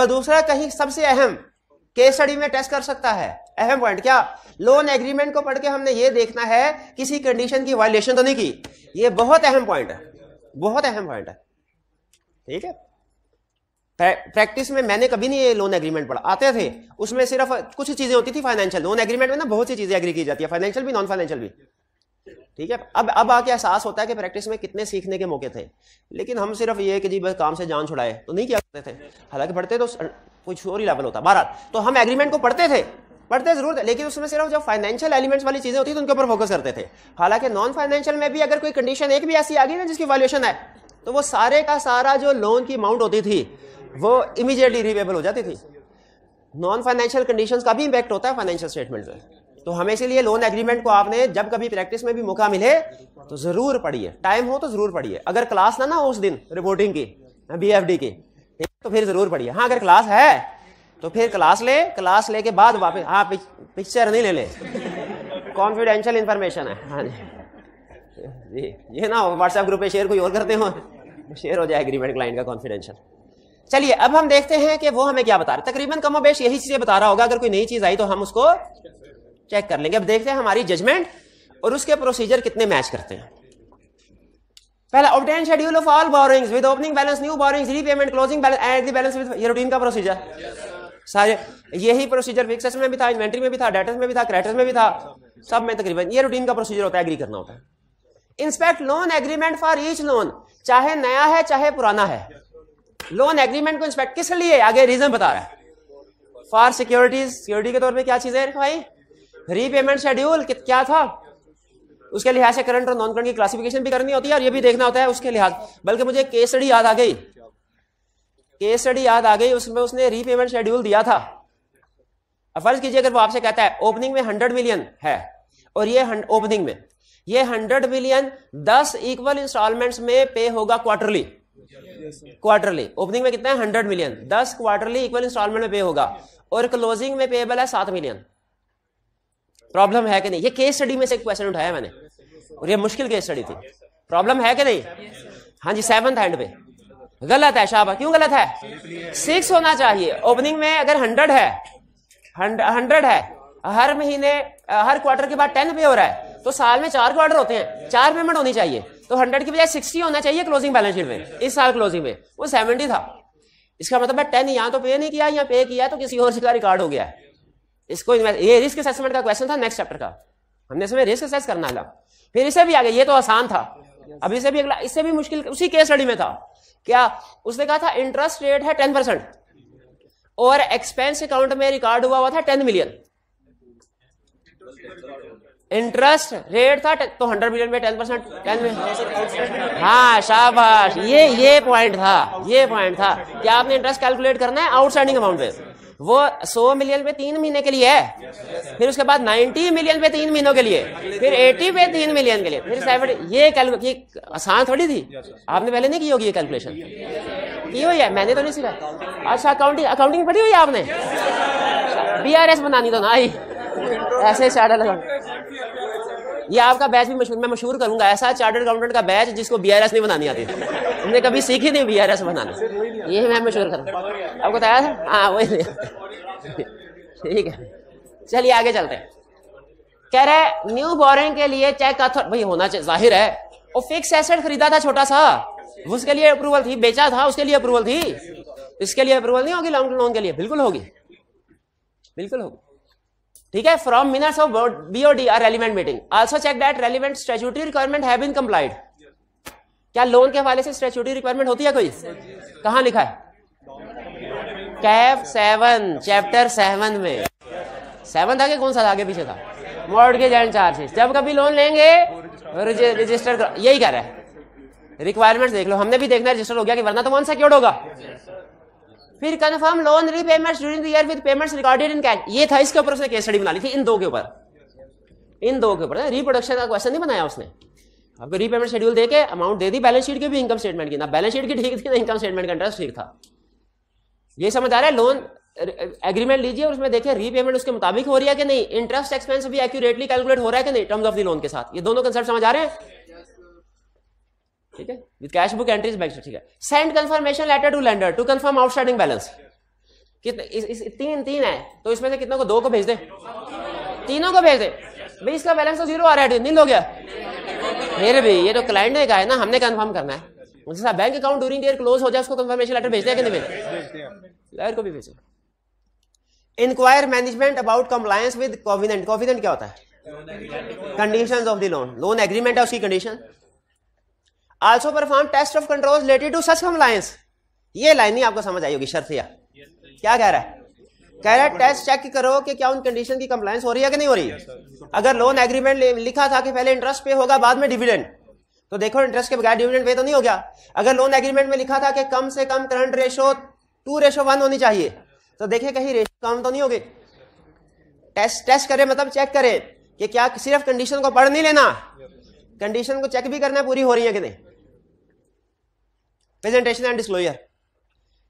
और दूसरा कहीं सबसे अहम केस स्टडी में टेस्ट कर सकता है अहम पॉइंट क्या लोन एग्रीमेंट को पढ़ के हमने ये देखना है किसी कंडीशन की वायलेशन तो नहीं की ये बहुत अहम पॉइंट है बहुत अहम पॉइंट है ठीक है प्रैक्टिस में मैंने कभी नहीं ये लोन एग्रीमेंट पढ़ा आते थे उसमें सिर्फ कुछ चीजें होती थी फाइनेंशियल लोन एग्रीमेंट में ना बहुत सी चीजें एग्री की जाती है फाइनेंशियल भी नॉन फाइनेंशियल भी ठीक है अब अब आके एहसास होता है कि प्रैक्टिस में कितने सीखने के मौके थे लेकिन हम सिर्फ ये कि जी बस काम से जान छुड़ाए तो नहीं किया करते थे हालांकि पढ़ते तो कुछ और ही लेवल होता बहरहाल तो हम एग्रीमेंट को पढ़ते थे पढ़ते जरूर थे लेकिन उसमें सिर्फ जो फाइनेंशियल एलिमेंट्स वाली चीजें होती थी तो उनके ऊपर फोकस करते थे हालांकि नॉन फाइनेंशियल में भी अगर कोई कंडीशन एक भी ऐसी आ गई ना जिसकी वैल्यूएशन है तो वो सारे का सारा जो लोन की अमाउंट होती थी वो इमीजिएटली रिपेबल हो जाती थी नॉन फाइनेंशियल कंडीशन का भी इंपैक्ट होता है फाइनेंशियल स्टेटमेंट में तो हमें इसीलिए लोन एग्रीमेंट को आपने जब कभी प्रैक्टिस में भी मौका मिले तो जरूर पढ़िए टाइम हो तो जरूर पढ़िए अगर क्लास ना ना हो उस दिन रिपोर्टिंग की बी की तो फिर जरूर पढ़िए हाँ अगर क्लास है तो फिर क्लास ले क्लास ले के बाद वापस हाँ पिक्चर नहीं ले ले कॉन्फिडेंशियल इन्फॉर्मेशन है हाँ जी जी ये ना व्हाट्सएप ग्रुप पे शेयर कोई और करते हो शेयर हो जाए एग्रीमेंट क्लाइंट का कॉन्फिडेंशियल चलिए अब हम देखते हैं कि वो हमें क्या बता रहे तकरीबन कमो बेश यही चीजें बता रहा होगा अगर कोई नई चीज आई तो हम उसको चेक कर लेंगे अब देखते हैं हमारी जजमेंट और उसके प्रोसीजर कितने मैच करते हैं पहला obtain schedule of all borrowings with opening balance new borrowings repayment closing balance and the balance with ये रूटीन का प्रोसीजर सारे यही प्रोसीजर फिक्सेस में भी था इन्वेंट्री में भी था डेटर्स में भी था क्रेडिटर्स में भी था सब में तकरीबन ये रूटीन का प्रोसीजर होता है एग्री करना होता है inspect loan agreement for each loan चाहे नया है चाहे पुराना है लोन एग्रीमेंट को इंस्पेक्ट किस लिए आगे रीजन बता रहा है फॉर सिक्योरिटीज सिक्योरिटी के तौर पर क्या चीजें भाई रीपेमेंट शेड्यूल क्या था उसके लिहाज से करंट और नॉन करंट की क्लासिफिकेशन भी करनी होती है और ये भी देखना होता है उसके लिहाज बल्कि मुझे केसड़ी याद आ गई केस स्टडी याद आ गई उसमें उसने रीपेमेंट शेड्यूल दिया था फर्ज कीजिए अगर वो आपसे कहता है ओपनिंग में हंड्रेड मिलियन है और ये ओपनिंग में ये हंड्रेड मिलियन दस इक्वल इंस्टॉलमेंट में पे होगा क्वार्टरली क्वार्टरली ओपनिंग में कितना है हंड्रेड मिलियन दस क्वार्टरली इक्वल इंस्टॉलमेंट में पे होगा और क्लोजिंग में पेबल है सात मिलियन प्रॉब्लम है कि नहीं ये केस स्टडी में से क्वेश्चन उठाया मैंने और ये मुश्किल केस स्टडी थी प्रॉब्लम है कि नहीं हाँ जी सेवंथ हैंड पे गलत है शाबा क्यों गलत है सिक्स होना चाहिए ओपनिंग में अगर हंड्रेड है हंड्रेड है हर महीने हर क्वार्टर के बाद टेन पे हो रहा है तो साल में चार क्वार्टर होते हैं चार पेमेंट होनी चाहिए तो हंड्रेड की बजाय सिक्सटी होना चाहिए क्लोजिंग बैलेंस शीट में इस साल क्लोजिंग में वो सेवेंटी था इसका मतलब है टेन यहाँ तो पे नहीं किया यहाँ पे किया तो किसी और का रिकॉर्ड हो गया इसको ये रिस्क असेसमेंट का क्वेश्चन था नेक्स्ट चैप्टर का हमने इसमें रिस्क असेस करना था फिर इसे भी आ गया ये तो आसान था अब इसे भी अगला इससे भी मुश्किल उसी केस स्टडी में था क्या उसने कहा था इंटरेस्ट रेट है टेन परसेंट और एक्सपेंस अकाउंट में रिकॉर्ड हुआ हुआ था टेन मिलियन इंटरेस्ट रेट था तो हंड्रेड मिलियन में टेन परसेंट टेन मिलियन हाँ शाबाश ये ये पॉइंट था ये पॉइंट था क्या आपने इंटरेस्ट कैलकुलेट करना है आउटस्टैंडिंग अमाउंट में वो 100 मिलियन पे तीन महीने के लिए है फिर उसके बाद 90 मिलियन पे तीन महीनों के लिए फिर 80 पे तीन मिलियन के लिए फिर सेवन ये कैलकुलेट आसान थोड़ी थी आपने पहले नहीं की होगी ये कैलकुलेशन की हुई है मैंने तो नहीं सीखा अच्छा अकाउंटिंग अकाउंटिंग पढ़ी हुई आपने बी आर एस बनानी तो ना आई ऐसे शाडा लगा ये आपका बैच भी मैं मशहूर करूंगा ऐसा चार्टर्ड अकाउंटेंट का बैच जिसको बी नहीं बनानी आती हमने कभी सीखी नहीं बी बनाना ये मैं मशहूर करूँ आपको बताया था हाँ वही तो। ठीक है चलिए आगे चलते हैं कह रहे न्यू बोरिंग के लिए चेक था भाई होना चाहिए जाहिर है वो फिक्स एसेट खरीदा था छोटा सा उसके लिए अप्रूवल थी बेचा था उसके लिए अप्रूवल थी इसके लिए अप्रूवल नहीं होगी लॉन्ग लोन के लिए बिल्कुल होगी बिल्कुल होगी ठीक है from minutes of BOD or relevant meeting also check that relevant statutory requirement है कंप्लाइड क्या लोन के हवाले से स्टेचुटरी रिक्वायरमेंट होती है कोई कहा लिखा है कैफ सेवन चैप्टर सेवन में सेवन था कौन सा था आगे पीछे था के एंड चार्जेस जब कभी लोन लेंगे रजिस्टर यही कह रहा है रिक्वायरमेंट देख लो हमने भी देखना रजिस्टर हो गया कि वरना तो वन सिक्योर्ड होगा फिर confirm loan repayment during the year with payments recorded in cash ये था इसके ऊपर उसने केस स्टडी बना ली थी इन दो के ऊपर इन दो के ऊपर रिप्रोडक्शन का क्वेश्चन नहीं बनाया उसने आपको रीपेमेंट शेड्यूल देके अमाउंट दे दी बैलेंस शीट की भी इनकम स्टेटमेंट की ना बैलेंस शीट की ठीक थी ना इनकम स्टेटमेंट का इंटरेस्ट ठीक था ये समझ आ रहा है लोन एग्रीमेंट लीजिए और उसमें देखिए रीपेमेंट उसके मुताबिक हो रही है कि नहीं इंटरेस्ट एक्सपेंस भी एक्यूरेटली कैलकुलेट हो रहा है कि नहीं टर्म्स ऑफ द लोन के साथ ये दोनों कंसेप्ट समझ आ रहे हैं ठीक है with cash book entries bank ठीक है send confirmation letter to lender to confirm outstanding balance कितने इस, इस, तीन तीन है तो इसमें से कितने को दो को भेज दे तीनों को भेज दे भाई इसका बैलेंस तो जीरो आ रहा है नींद हो गया मेरे भाई ये तो क्लाइंट ने कहा है ना हमने कंफर्म करना है मुझे साहब bank account during year close हो जाए उसको कंफर्मेशन लेटर भेज दिया कि नहीं भेज को भी भेजो inquire management about compliance with covenant covenant क्या होता है conditions of the loan loan agreement है उसकी condition also perform test of control related to such compliance ये लाइन नहीं आपको समझ आई होगी शर्तिया क्या कह रहा है कह रहा है टेस्ट चेक करो कि क्या उन कंडीशन की कंप्लायंस हो रही है कि नहीं हो रही yes, अगर लोन एग्रीमेंट लिखा था कि पहले इंटरेस्ट पे होगा बाद में डिविडेंड तो देखो इंटरेस्ट के बगैर डिविडेंड पे तो नहीं हो गया अगर लोन एग्रीमेंट में लिखा था कि कम से कम current ratio two ratio one होनी चाहिए तो देखे कहीं रेशो कम तो नहीं होगी टेस्ट टेस्ट करें मतलब चेक करें कि क्या सिर्फ कंडीशन को पढ़ नहीं लेना कंडीशन को चेक भी करना पूरी हो रही है कि नहीं presentation and disclosure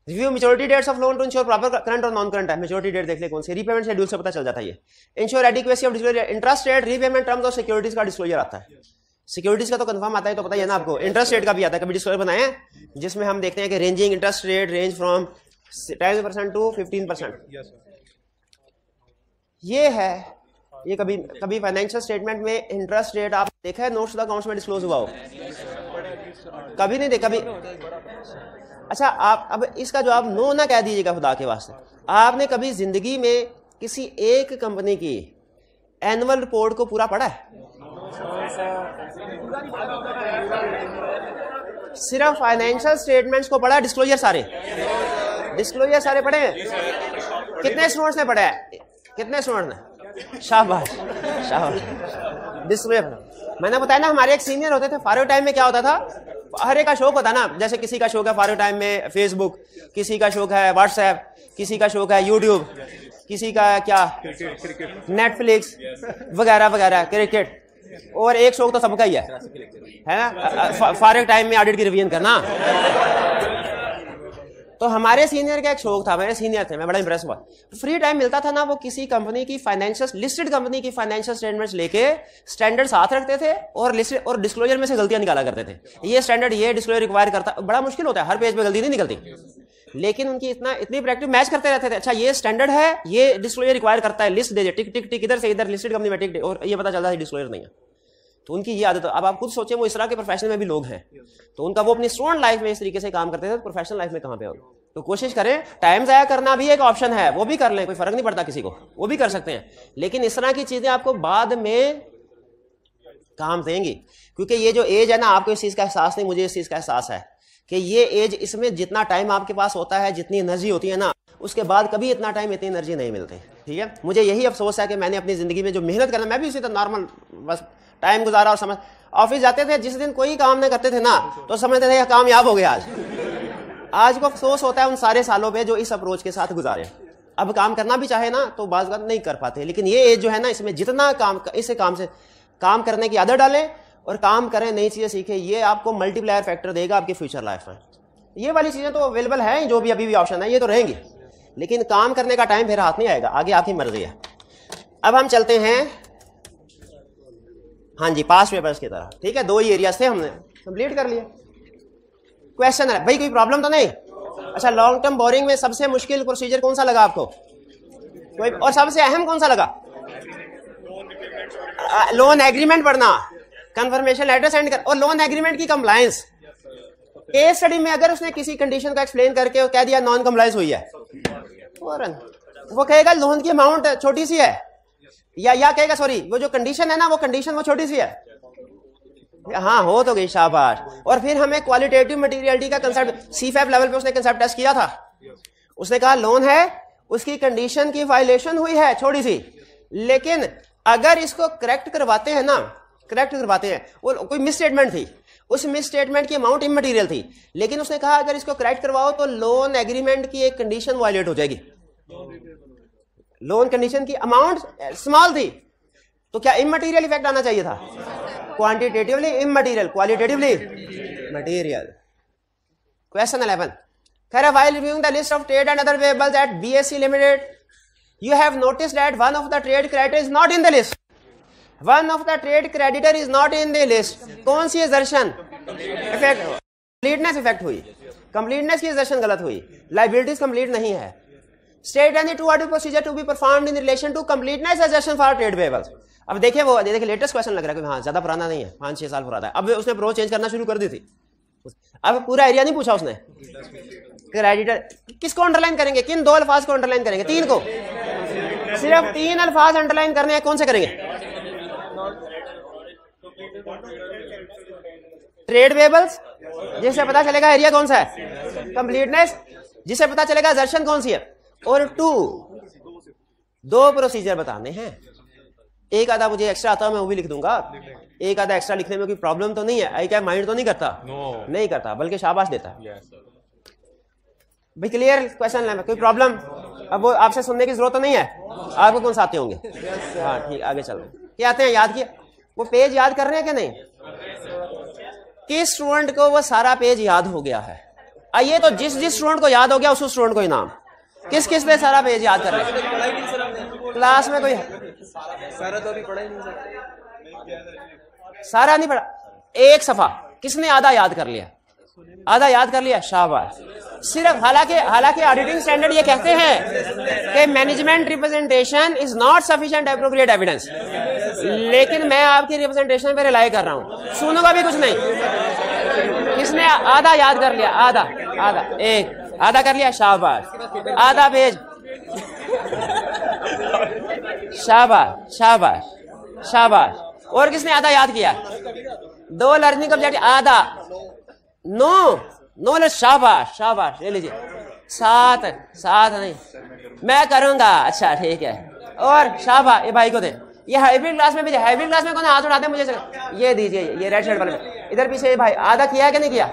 review maturity dates of loan to ensure proper current और नॉन करंट है मेच्योरिटी डेट देख ले कौन से रीपेमेंट शेड्यूल से पता चल जाता है ensure adequacy of disclosure interest rate repayment terms और सिक्योरिटीज का डिस्क्लोजर आता है सिक्योरिटीज का तो कंफर्म आता है तो पता है ना आपको इंटरेस्ट रेट का भी आता है कभी डिस्क्लोजर बनाए जिसमें हम देखते हैं कि ranging interest rate range from ten percent to fifteen percent ये है ये कभी कभी फाइनेंशियल स्टेटमेंट में इंटरेस्ट रेट आप देखा है नोट्स तो अकाउंट्स में डिस्क्लोज हुआ हो कभी नहीं दे कभी अच्छा आप अब इसका जवाब नो ना कह दीजिएगा खुदा के वास्ते आपने कभी जिंदगी में किसी एक कंपनी की एनुअल रिपोर्ट को पूरा पढ़ा है सिर्फ फाइनेंशियल स्टेटमेंट्स को पढ़ा डिस्क्लोजर सारे डिस्क्लोजर सारे पढ़े हैं कितने स्टूडेंट्स ने पढ़ा है कितने स्टूडेंट्स ने शाहबाज शाहबाज डिस्क्लोजर मैंने बताया ना हमारे एक सीनियर होते थे फारो टाइम में क्या होता था हर एक का शौक होता ना जैसे किसी का शौक है फारो टाइम में फेसबुक किसी का शौक है व्हाट्सएप किसी का शौक है यूट्यूब किसी का क्या नेटफ्लिक्स वगैरह वगैरह क्रिकेट और एक शौक तो सबका ही है है ना फारे टाइम में ऑडिट की रिवीजन करना तो हमारे सीनियर का एक शौक था मेरे सीनियर थे मैं बड़ा इंप्रेस हुआ फ्री टाइम मिलता था ना वो किसी कंपनी की फाइनेंशियल लिस्टेड कंपनी की फाइनेंशियल स्टेटमेंट्स लेके स्टैंडर्ड साथ रखते थे और लिस्ट और डिस्क्लोजर में से गलतियां निकाला करते थे ये स्टैंडर्ड ये डिस्क्लोजर रिक्वायर करता बड़ा मुश्किल होता है हर पेज में गलती नहीं निकलती लेकिन उनकी इतना इतनी प्रैक्टिस मैच करते रहते थे अच्छा ये स्टैंडर्ड है ये डिस्क्लोजर रिक्वायर करता है लिस्ट दे टिक टिक टिक इधर से इधर लिस्टेड कंपनी में टिक और ये पता चलता है डिस्क्लोजर नहीं है तो उनकी ये आदत अब आप खुद सोचें वो इस तरह के प्रोफेशन में भी लोग हैं तो उनका वो अपनी स्टूडेंट लाइफ में इस तरीके से काम करते थे तो प्रोफेशनल लाइफ में कहाँ पे हो तो कोशिश करें टाइम ज़ाया करना भी एक ऑप्शन है वो भी कर लें कोई फ़र्क नहीं पड़ता किसी को वो भी कर सकते हैं लेकिन इस तरह की चीज़ें आपको बाद में काम देंगी क्योंकि ये जो एज है ना आपको इस चीज़ का एहसास नहीं मुझे इस चीज़ का एहसास है कि ये एज इसमें जितना टाइम आपके पास होता है जितनी एनर्जी होती है ना उसके बाद कभी इतना टाइम इतनी एनर्जी नहीं मिलती ठीक है मुझे यही अफसोस है कि मैंने अपनी ज़िंदगी में जो मेहनत करना मैं भी उसी तरह नॉर्मल बस टाइम गुजारा और समझ ऑफिस जाते थे जिस दिन कोई काम नहीं करते थे ना तो समझते थे कामयाब हो गया आज आज को अफसोस होता है उन सारे सालों पे जो इस अप्रोच के साथ गुजारे अब काम करना भी चाहे ना तो बाज नहीं कर पाते लेकिन ये एज जो है ना इसमें जितना काम इस काम से काम करने की आदत डालें और काम करें नई चीज़ें सीखें ये आपको मल्टीप्लायर फैक्टर देगा आपके फ्यूचर लाइफ में ये वाली चीज़ें तो अवेलेबल हैं जो भी अभी भी ऑप्शन है ये तो रहेंगी लेकिन काम करने का टाइम फिर हाथ नहीं आएगा आगे आपकी मर्जी है अब हम चलते हैं हाँ जी पास पेपर्स की तरह ठीक है दो ही एरियाज थे हमने कंप्लीट कर लिया क्वेश्चन है भाई कोई प्रॉब्लम तो नहीं अच्छा लॉन्ग टर्म बोरिंग में सबसे मुश्किल प्रोसीजर कौन सा लगा आपको कोई और सबसे अहम कौन सा लगा लोन एग्रीमेंट पढ़ना कंफर्मेशन लेटर सेंड कर और लोन एग्रीमेंट की कंप्लायंस केस स्टडी में अगर उसने किसी कंडीशन को एक्सप्लेन करके कह दिया नॉन कंप्लायंस हुई है वो कहेगा लोन की अमाउंट छोटी सी है या या कहेगा सॉरी वो जो कंडीशन है ना वो कंडीशन वो छोटी सी है हाँ हो तो गई शाबाश और फिर हमें क्वालिटेटिव मटेरियलिटी का कंसेप्ट सी फाइव लेवल पे उसने कंसेप्ट टेस्ट किया था उसने कहा लोन है उसकी कंडीशन की वायलेशन हुई है छोटी सी लेकिन अगर इसको करेक्ट करवाते हैं ना करेक्ट करवाते हैं वो कोई मिसस्टेटमेंट थी उस मिस स्टेटमेंट की अमाउंट इमटीरियल थी लेकिन उसने कहा अगर इसको करेक्ट करवाओ तो लोन एग्रीमेंट की एक कंडीशन वायलेट हो जाएगी लोन कंडीशन की अमाउंट स्मॉल eh, थी तो क्या इमटीरियल इफेक्ट आना चाहिए था quantitatively immaterial qualitatively material question eleven खैर while reviewing list of trade and other payables at BSC limited you have notice that one of the trade credit is not in the list one of the trade creditor is not in the list कौन सी दर्शन इफेक्ट कंप्लीटनेस इफेक्ट हुई कंप्लीटनेस की दर्शन गलत हुई लाइबिलिटीज कंप्लीट नहीं है state and two procedure to be perform in relation to completeness assertion for trade payables अब देखे वो देखिए लेटेस्ट क्वेश्चन लग रहा है कि हाँ ज्यादा पुराना नहीं है पाँच छह साल पुराना है अब उसने प्रो चेंज करना शुरू कर दी थी अब पूरा एरिया नहीं पूछा उसने क्रेडिटर किसको अंडरलाइन करेंगे किन दो अल्फाज को अंडरलाइन करेंगे तीन को सिर्फ तीन अल्फाज अंडरलाइन करने हैं कौन से करेंगे ट्रेड वेबल्स जिससे पता चलेगा एरिया कौन सा है कंप्लीटनेस जिससे पता चलेगा जर्शन कौन सी है और टू दो प्रोसीजर बताने हैं एक आधा मुझे एक्स्ट्रा आता है मैं वो भी लिख दूंगा एक आधा एक्स्ट्रा लिखने में कोई प्रॉब्लम तो नहीं है आई क्या माइंड तो नहीं करता no. नहीं करता बल्कि शाबाश देता है भाई क्लियर क्वेश्चन है कोई प्रॉब्लम अब वो आपसे सुनने की जरूरत तो नहीं है no. आपको कौन साते होंगे yes, हाँ ठीक आगे चलो क्या आते हैं याद किया वो पेज याद कर रहे हैं कि नहीं किस स्टूडेंट को वो सारा पेज याद हो गया है आइए तो जिस जिस स्टूडेंट को याद हो गया उस स्टूडेंट को इनाम किस किस पे सारा पेज याद कर रहे क्लास में कोई सारा तो अभी पढ़ा ही नहीं सारा नहीं पढ़ा एक सफा किसने आधा याद कर लिया आधा याद कर लिया शाबाश सिर्फ हालांकि हालांकि ऑडिटिंग स्टैंडर्ड ये कहते हैं कि management representation is not sufficient appropriate evidence लेकिन मैं आपकी रिप्रेजेंटेशन पर रिलाई कर रहा हूँ सुनूंगा भी कुछ नहीं किसने आधा याद कर लिया आधा आधा एक आधा कर लिया शाहबाज आधा भेज शाहबाज शाहबाज शाहबाज और किसने आधा याद किया दो लर्निंग ऑब्जेक्ट आधा नो नो ले शाबाश शाबाश ले लीजिए सात सात नहीं मैं करूंगा अच्छा ठीक है और शाहबा ये भाई को दे ये हाइब्रिड क्लास में भी हाइब्रिड क्लास में कौन हाथ उठाते हैं मुझे ये दीजिए ये रेड शर्ट वाले में इधर पीछे भाई आधा किया है कि नहीं किया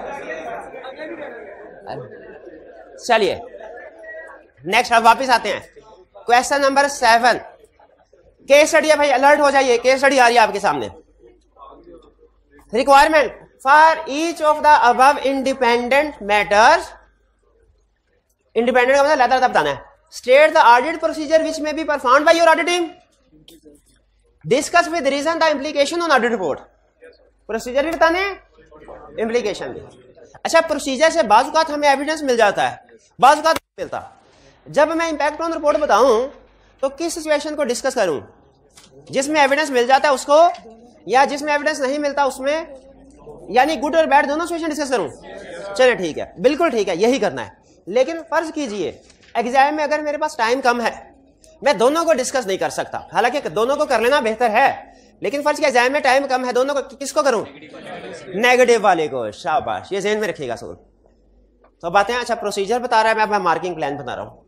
चलिए नेक्स्ट अब वापस आते हैं क्वेश्चन नंबर सेवन के स्टडी है भाई अलर्ट हो जाइए के स्टडी आ रही है आपके सामने requirement for each of the above independent matters independent का मतलब लहदा बताना है state the audit procedure which may be perform by your auditing discuss with reason the implication on audit report procedure भी बताने इम्प्लीकेशन भी अच्छा प्रोसीजर से बाजू का हमें एविडेंस मिल जाता है बाज का मिलता जब मैं इम्पैक्ट ऑन रिपोर्ट बताऊं तो किस सिचुएशन को डिस्कस करूं जिसमें एविडेंस मिल जाता है उसको या जिसमें एविडेंस नहीं मिलता उसमें यानी गुड और बैड दोनों सिचुएशन डिस्कस करूं चलिए ठीक है बिल्कुल ठीक है यही करना है लेकिन फर्ज कीजिए एग्जाम में अगर मेरे पास टाइम कम है मैं दोनों को डिस्कस नहीं कर सकता हालांकि दोनों को कर लेना बेहतर है लेकिन फर्ज के एग्जाम में टाइम कम है दोनों को किसको करूं नेगेटिव वाले को शाबाश ये जहन में रखिएगा सोल तो बातें अच्छा प्रोसीजर बता रहा है मैं अपना मार्किंग प्लान बता रहा हूँ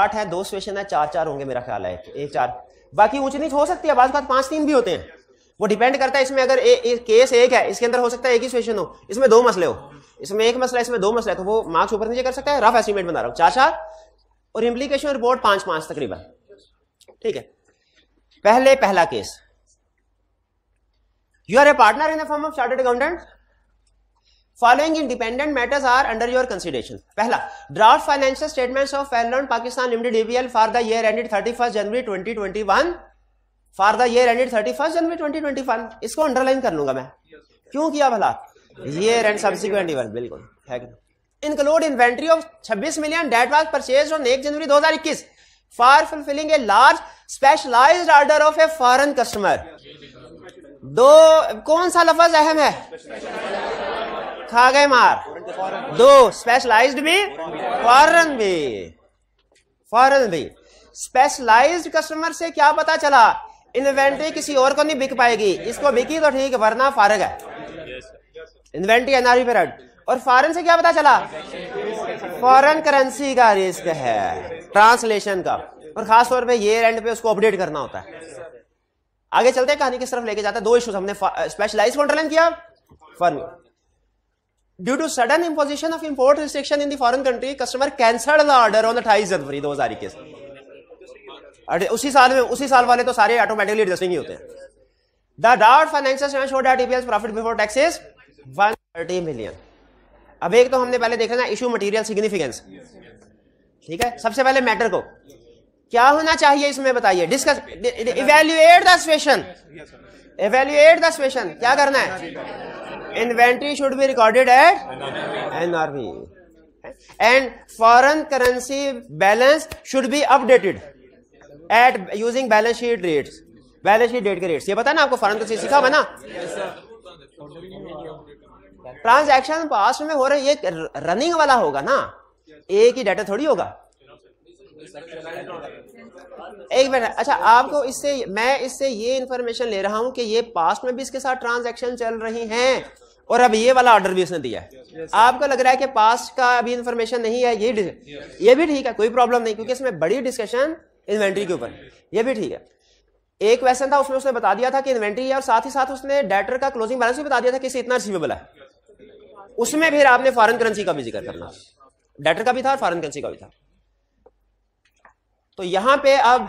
आठ है दो स्टेशन है चार चार होंगे मेरा ख्याल है एक चार बाकी ऊंच नीच हो सकती है बाद पांच तीन भी होते हैं वो डिपेंड करता है इसमें अगर ए, ए, केस एक है इसके अंदर हो सकता है एक ही सिचुएशन हो इसमें दो मसले हो इसमें एक मसला इसमें दो मसला है तो वो मार्क्स ऊपर नीचे कर सकता है रफ एस्टिमेट बना रहा हूँ चार चार और इम्प्लीकेशन रिपोर्ट पांच पांच तकरीबन ठीक है पहले पहला case you are a partner in the firm of chartered accountant following independent matters are under your consideration पहला ड्राफ्ट फाइनेंशियल स्टेटमेंट्स ऑफ फेलरन Pakistan limited ABL for the year ended 31 January 2021 for the year ended 31 January 2021 इसको अंडरलाइन कर लूंगा मैं क्यों किया भला ईयर एंड सब्सिक्वेंट ईवन बिल्कुल include inventory of 26 million that was purchase on एक January 2021 for fulfilling a large specialize order of a foreign customer दो कौन सा लफज अहम है खा गए मार दो स्पेशलाइज्ड भी फॉरन भी फॉरन भी स्पेशलाइज्ड कस्टमर से क्या पता चला इन्वेंट्री किसी और को नहीं बिक पाएगी इसको बिकी तो ठीक वरना फारग है इन्वेंट्री एनआरवी पेरियड और फॉरन से क्या पता चला फॉरन करेंसी का रिस्क है ट्रांसलेशन का और खास तौर पे ये एंड पे उसको अपडेट करना होता है आगे चलते हैं कहानी किस तरफ लेके जाता है दो इश्यूज हमने स्पेशलाइज को किया फॉरन Due to sudden imposition of import restriction in the foreign country, customer cancelled the order on 28 जनवरी 2021 के उसी साल में उसी साल वाले तो सारे ऑटोमेटिकली एडजस्टिंग ही होते हैं the dot financial show dot EPS profit before taxes 130 million अब एक तो हमने पहले देखा ना इशू मटेरियल सिग्निफिकेंस ठीक है सबसे पहले मैटर को क्या होना चाहिए इसमें बताइए discuss evaluate the situation evaluate the situation क्या करना है inventory should be recorded at NRV. And foreign currency balance should be updated at using balance sheet rates balance sheet date के रेट्स ये पता ना आपको फॉरन करेंसी सीखा हुआ ना ट्रांजैक्शन पास्ट में हो रहे ये रनिंग वाला होगा ना एक ही डाटा थोड़ी होगा एक मिनट अच्छा आपको इससे मैं इससे ये इंफॉर्मेशन ले रहा हूं कि ये पास्ट में भी इसके साथ ट्रांजैक्शन चल रही हैं और अब ये वाला ऑर्डर भी उसने दिया है yes, yes, आपको लग रहा है कि पास का अभी इन्फॉर्मेशन नहीं है ये yes. ये भी ठीक है कोई प्रॉब्लम नहीं क्योंकि इसमें बड़ी डिस्कशन इन्वेंट्री के ऊपर ये भी ठीक है एक क्वेश्चन था उसमें उसने बता दिया था कि इन्वेंट्री है और साथ ही साथ उसने डेटर का क्लोजिंग बैलेंस भी बता दिया था कि इतना रिसीवेबल है उसमें फिर आपने फॉरन करेंसी का भी जिक्र करना डेटर का भी था और फॉरन करेंसी का भी था तो यहां पे अब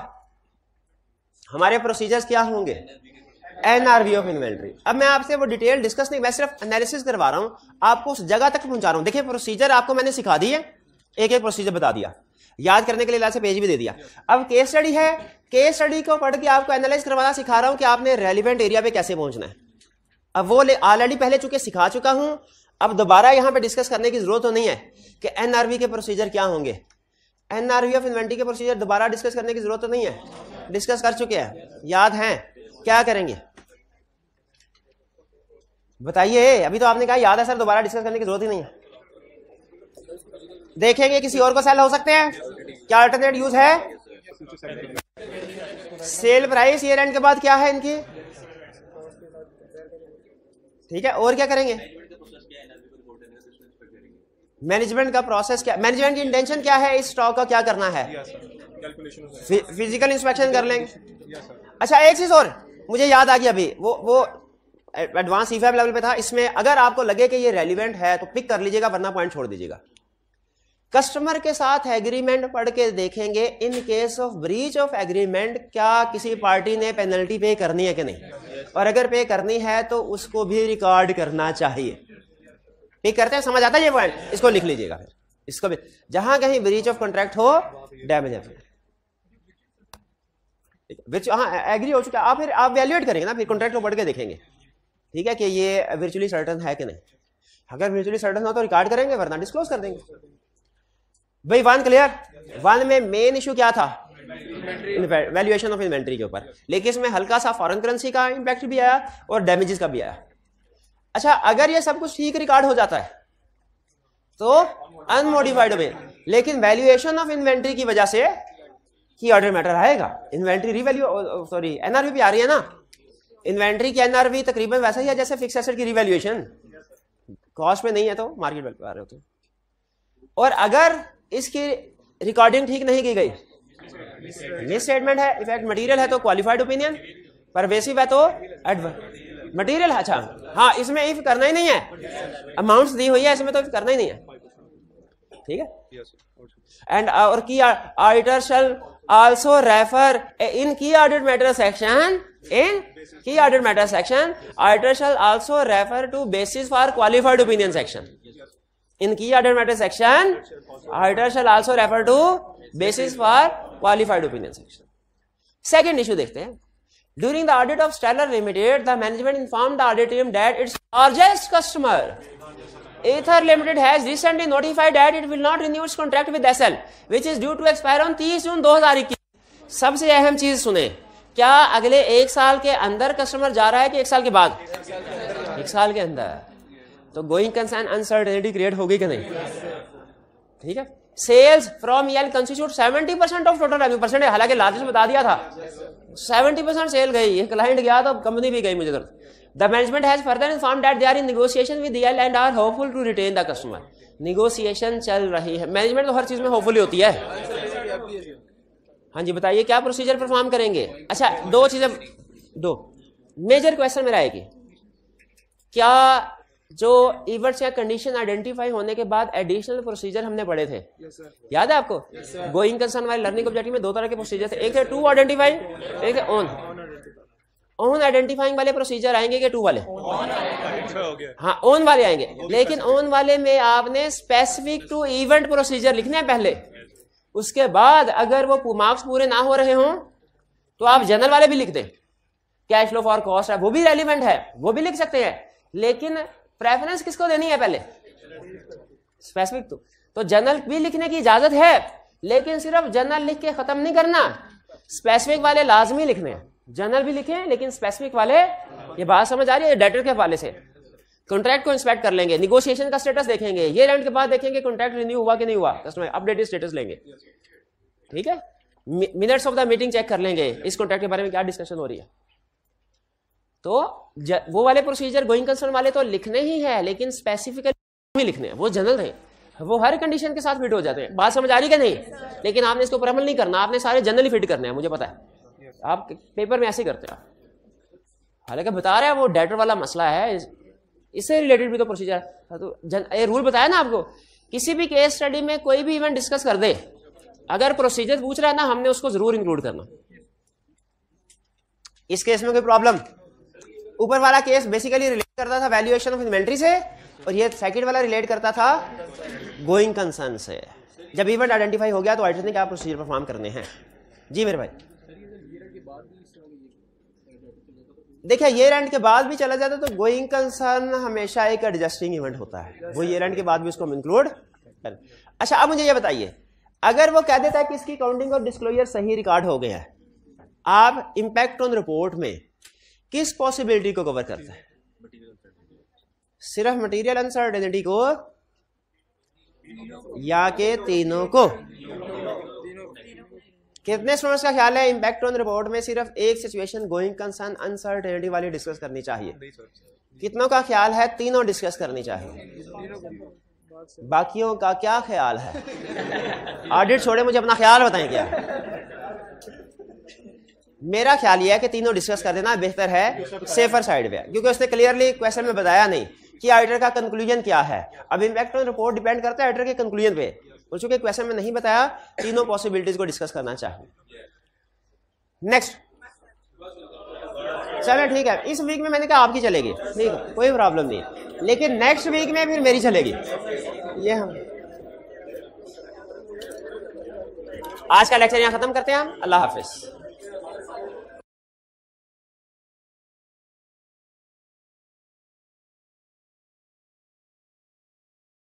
हमारे प्रोसीजर्स क्या होंगे एनआरवी ऑफ इन्वेंट्री अब मैं आपसे वो डिटेल डिस्कस नहीं मैं सिर्फ एनालिसिस करवा रहा हूं आपको उस जगह तक पहुंचा रहा हूं देखिए प्रोसीजर आपको मैंने सिखा दी है एक एक प्रोसीजर बता दिया याद करने के लिए से पेज भी दे दिया अब केस स्टडी है केस स्टडी को पढ़ के आपको एनालाइज करवाना सिखा रहा हूं कि आपने रेलिवेंट एरिया पे कैसे पहुंचना है अब वो ऑलरेडी पहले चुके सिखा चुका हूं अब दोबारा यहां पे डिस्कस करने की जरूरत तो नहीं है कि एनआरवी के प्रोसीजर क्या होंगे एनआरवी ऑफ इन्वेंट्री के प्रोसीजर दोबारा डिस्कस करने की जरूरत तो नहीं है डिस्कस कर चुके हैं याद हैं क्या करेंगे बताइए अभी तो आपने कहा याद है सर दोबारा डिस्कस करने की जरूरत ही नहीं है देखेंगे किसी और को सेल हो सकते हैं क्या अल्टरनेट यूज है सेल प्राइस ईयर एंड के बाद क्या है इनकी ठीक है और क्या करेंगे मैनेजमेंट का प्रोसेस क्या मैनेजमेंट की इंटेंशन क्या है इस स्टॉक का क्या करना है फिजिकल इंस्पेक्शन कर लेंगे अच्छा एक चीज और मुझे याद आ गया अभी वो वो एडवांस ई फाइव लेवल पे था इसमें अगर आपको लगे कि ये रेलिवेंट है तो पिक कर लीजिएगा वरना पॉइंट छोड़ दीजिएगा कस्टमर के साथ एग्रीमेंट पढ़ के देखेंगे in case of breach of agreement क्या किसी पार्टी ने पेनल्टी पे करनी है कि नहीं और अगर पे करनी है तो उसको भी रिकॉर्ड करना चाहिए पिक करते हैं समझ आता है ये पॉइंट इसको लिख लीजिएगा फिर इसको भी जहां कहीं ब्रीच ऑफ कॉन्ट्रैक्ट हो डैमेज है फिर हाँ एग्री हो चुका आप फिर आप वैल्यूएट करेंगे ना फिर कॉन्ट्रैक्ट को पढ़ के देखेंगे ठीक है कि ये वर्चुअली सर्टन है कि नहीं अगर वर्चुअली सर्टन हो तो रिकॉर्ड करेंगे वरना डिस्क्लोज कर देंगे भाई वन क्लियर वन में मेन इशू क्या था वैल्यूएशन ऑफ इन्वेंट्री के ऊपर लेकिन इसमें हल्का सा फॉरेन करेंसी का इंपैक्ट भी आया और डैमेजेस का भी आया अच्छा अगर ये सब कुछ ठीक रिकॉर्ड हो जाता है तो अनमोडिफाइड में लेकिन वैल्यूएशन ऑफ इन्वेंट्री की वजह से ही ऑर्डर मैटर आएगा इन्वेंट्री रिवैल्यू सॉरी एनआरवी भी आ रही है ना इन्वेंट्री के अंदर भी तकरीबन वैसा ही है जैसे फिक्स एसेट की रिवेल्यूएशन कॉस्ट में नहीं है तो मार्केट वैल्यू आ रहे होते और अगर इसकी रिकॉर्डिंग ठीक नहीं की गई मिस स्टेटमेंट है इफेक्ट मटीरियल है तो क्वालिफाइड ओपिनियन पर बेसिव है तो एडवर्स मटीरियल अच्छा हाँ इसमें इफ करना ही नहीं है अमाउंट दी हुई है इसमें तो इफ करना ही नहीं है ठीक है एंड और की auditor shall also refer in key audit matter section in key audit matter section auditor shall also refer to basis for qualified opinion section in key audit matter section auditor shall also refer to basis for qualified opinion section second issue dekhte hain during the audit of stellar limited the management informed the audit team that its largest customer Aether Limited has recently notified that it will not renew its contract with SL, which is due to expire on 30 June 2021. सबसे अहम चीज सुने क्या अगले एक साल के अंदर कस्टमर जा रहा है कि एक साल के बाद एक साल के अंदर तो गोइंग कंसर्न अनसर्टेनिटी क्रिएट होगी कि नहीं ठीक है सेल्स फ्रॉम यल constitute seventy percent of total revenue percent हालांकि लार्जेस्ट बता दिया था सेवेंटी परसेंट सेल गई क्लाइंट गया तो कंपनी भी गई मुझे the management has further inform that they are in negotiation with यल and are hopeful to retain the customer negotiation चल रही है मैनेजमेंट तो हर चीज में होपफुल होती है हाँ जी बताइए क्या प्रोसीजर परफॉर्म करेंगे अच्छा दो चीज़ें दो मेजर क्वेश्चन मेरा आएगी क्या जो इवर्ट्स या कंडीशन आइडेंटिफाई होने के बाद एडिशनल प्रोसीजर हमने पढ़े थे yes, याद है आपको गोइंग कंसर्न वाले लर्निंग ऑब्जेक्टिव में दो तरह के प्रोसीजर थे एक थे टू आइडेंटिफाई एक थे ऑन ऑन आइडेंटिफाइंग वाले प्रोसीजर आएंगे कि टू वाले हाँ ऑन वाले आएंगे लेकिन ऑन वाले में आपने स्पेसिफिक टू इवेंट प्रोसीजर लिखने हैं पहले उसके बाद अगर वो मार्क्स पूरे ना हो रहे हों तो आप जनरल वाले भी लिख दें कैश फ्लो फॉर कॉस्ट है वो भी रेलिवेंट है वो भी लिख सकते हैं लेकिन प्रेफरेंस किसको देनी है पहले स्पेसिफिक तो तो जनरल भी लिखने की इजाजत है लेकिन सिर्फ जनरल लिख के खत्म नहीं करना स्पेसिफिक वाले लाजमी लिखने जनरल भी लिखे लेकिन स्पेसिफिक वाले ये बात समझ आ रही है डेटर के हवाले से कॉन्ट्रैक्ट को इंस्पेक्ट कर लेंगे निगोशिएशन का स्टेटस देखेंगे ये रेंट के बाद देखेंगे कॉन्ट्रैक्ट रिन्यू हुआ कि नहीं हुआ कस्टमर अपडेटेड स्टेटस लेंगे ठीक है minutes of the meeting check कर लेंगे इस कॉन्ट्रैक्ट के बारे में क्या डिस्कशन हो रही है तो वो वाले प्रोसीजर गोइंग कंसर्न वाले तो लिखने ही है लेकिन स्पेसिफिकली लिखने हैं वो जनरल है वो हर कंडीशन के साथ फिट हो जाते हैं बात समझ आ रही कि नहीं लेकिन आपने इसके ऊपर अमल नहीं करना आपने सारे जनरली फिट करने हैं मुझे पता है आप पेपर में ऐसे करते हैं हालांकि बता रहे हैं वो डेटर वाला मसला है इससे रिलेटेड भी तो प्रोसीजर हाँ, तो जन ये रूल बताया ना आपको किसी भी केस स्टडी में कोई भी इवेंट डिस्कस कर दे अगर प्रोसीजर पूछ रहा है ना हमने उसको जरूर इंक्लूड करना इस केस में कोई प्रॉब्लम ऊपर वाला केस बेसिकली रिलेट करता था वैल्यूएशन ऑफ इन्वेंट्री से और ये सेकंड वाला रिलेट करता था गोइंग कंसर्न से जब इवेंट आइडेंटिफाई हो गया तो ऑडिटर ने क्या प्रोसीजर परफॉर्म करने हैं जी मेरे भाई देखिए ईयर एंड के बाद भी चला जाता है तो गोइंग कंसर्न हमेशा एक एडजस्टिंग इवेंट होता है वो ईयर एंड के बाद भी उसको हम इंक्लूड कर अच्छा आप मुझे ये बताइए अगर वो कह देता है कि इसकी काउंटिंग और डिस्क्लोजर सही रिकॉर्ड हो गया है आप इंपैक्ट ऑन रिपोर्ट में किस पॉसिबिलिटी को कवर करते हैं सिर्फ मटेरियल अनसर्टेनिटी को या के तीनों को कितने स्टूडेंट्स का ख्याल है इम्पैक्ट ऑन रिपोर्ट में सिर्फ एक सिचुएशन गोइंग कंसर्न अनसर्टेनिटी वाली डिस्कस करनी चाहिए कितनों का ख्याल है तीनों डिस्कस करनी चाहिए बाकियों का क्या ख्याल है ऑडिट छोड़े मुझे अपना ख्याल बताएं क्या मेरा ख्याल यह है कि तीनों डिस्कस कर देना बेहतर है सेफर साइड पे क्योंकि उसने क्लियरली क्वेश्चन में बताया नहीं कि ऑडिटर का कंक्लूजन क्या है अब इम्पैक्ट ऑन रिपोर्ट डिपेंड करता है ऑडिटर के कंक्लूजन पे और चूंकि क्वेश्चन में नहीं बताया तीनों पॉसिबिलिटीज को डिस्कस करना चाहिए नेक्स्ट चले ठीक है इस वीक में मैंने कहा आपकी चलेगी ठीक है कोई प्रॉब्लम नहीं लेकिन नेक्स्ट वीक में फिर मेरी चलेगी ये हम आज का लेक्चर यहाँ खत्म करते हैं हम अल्लाह हाफिज़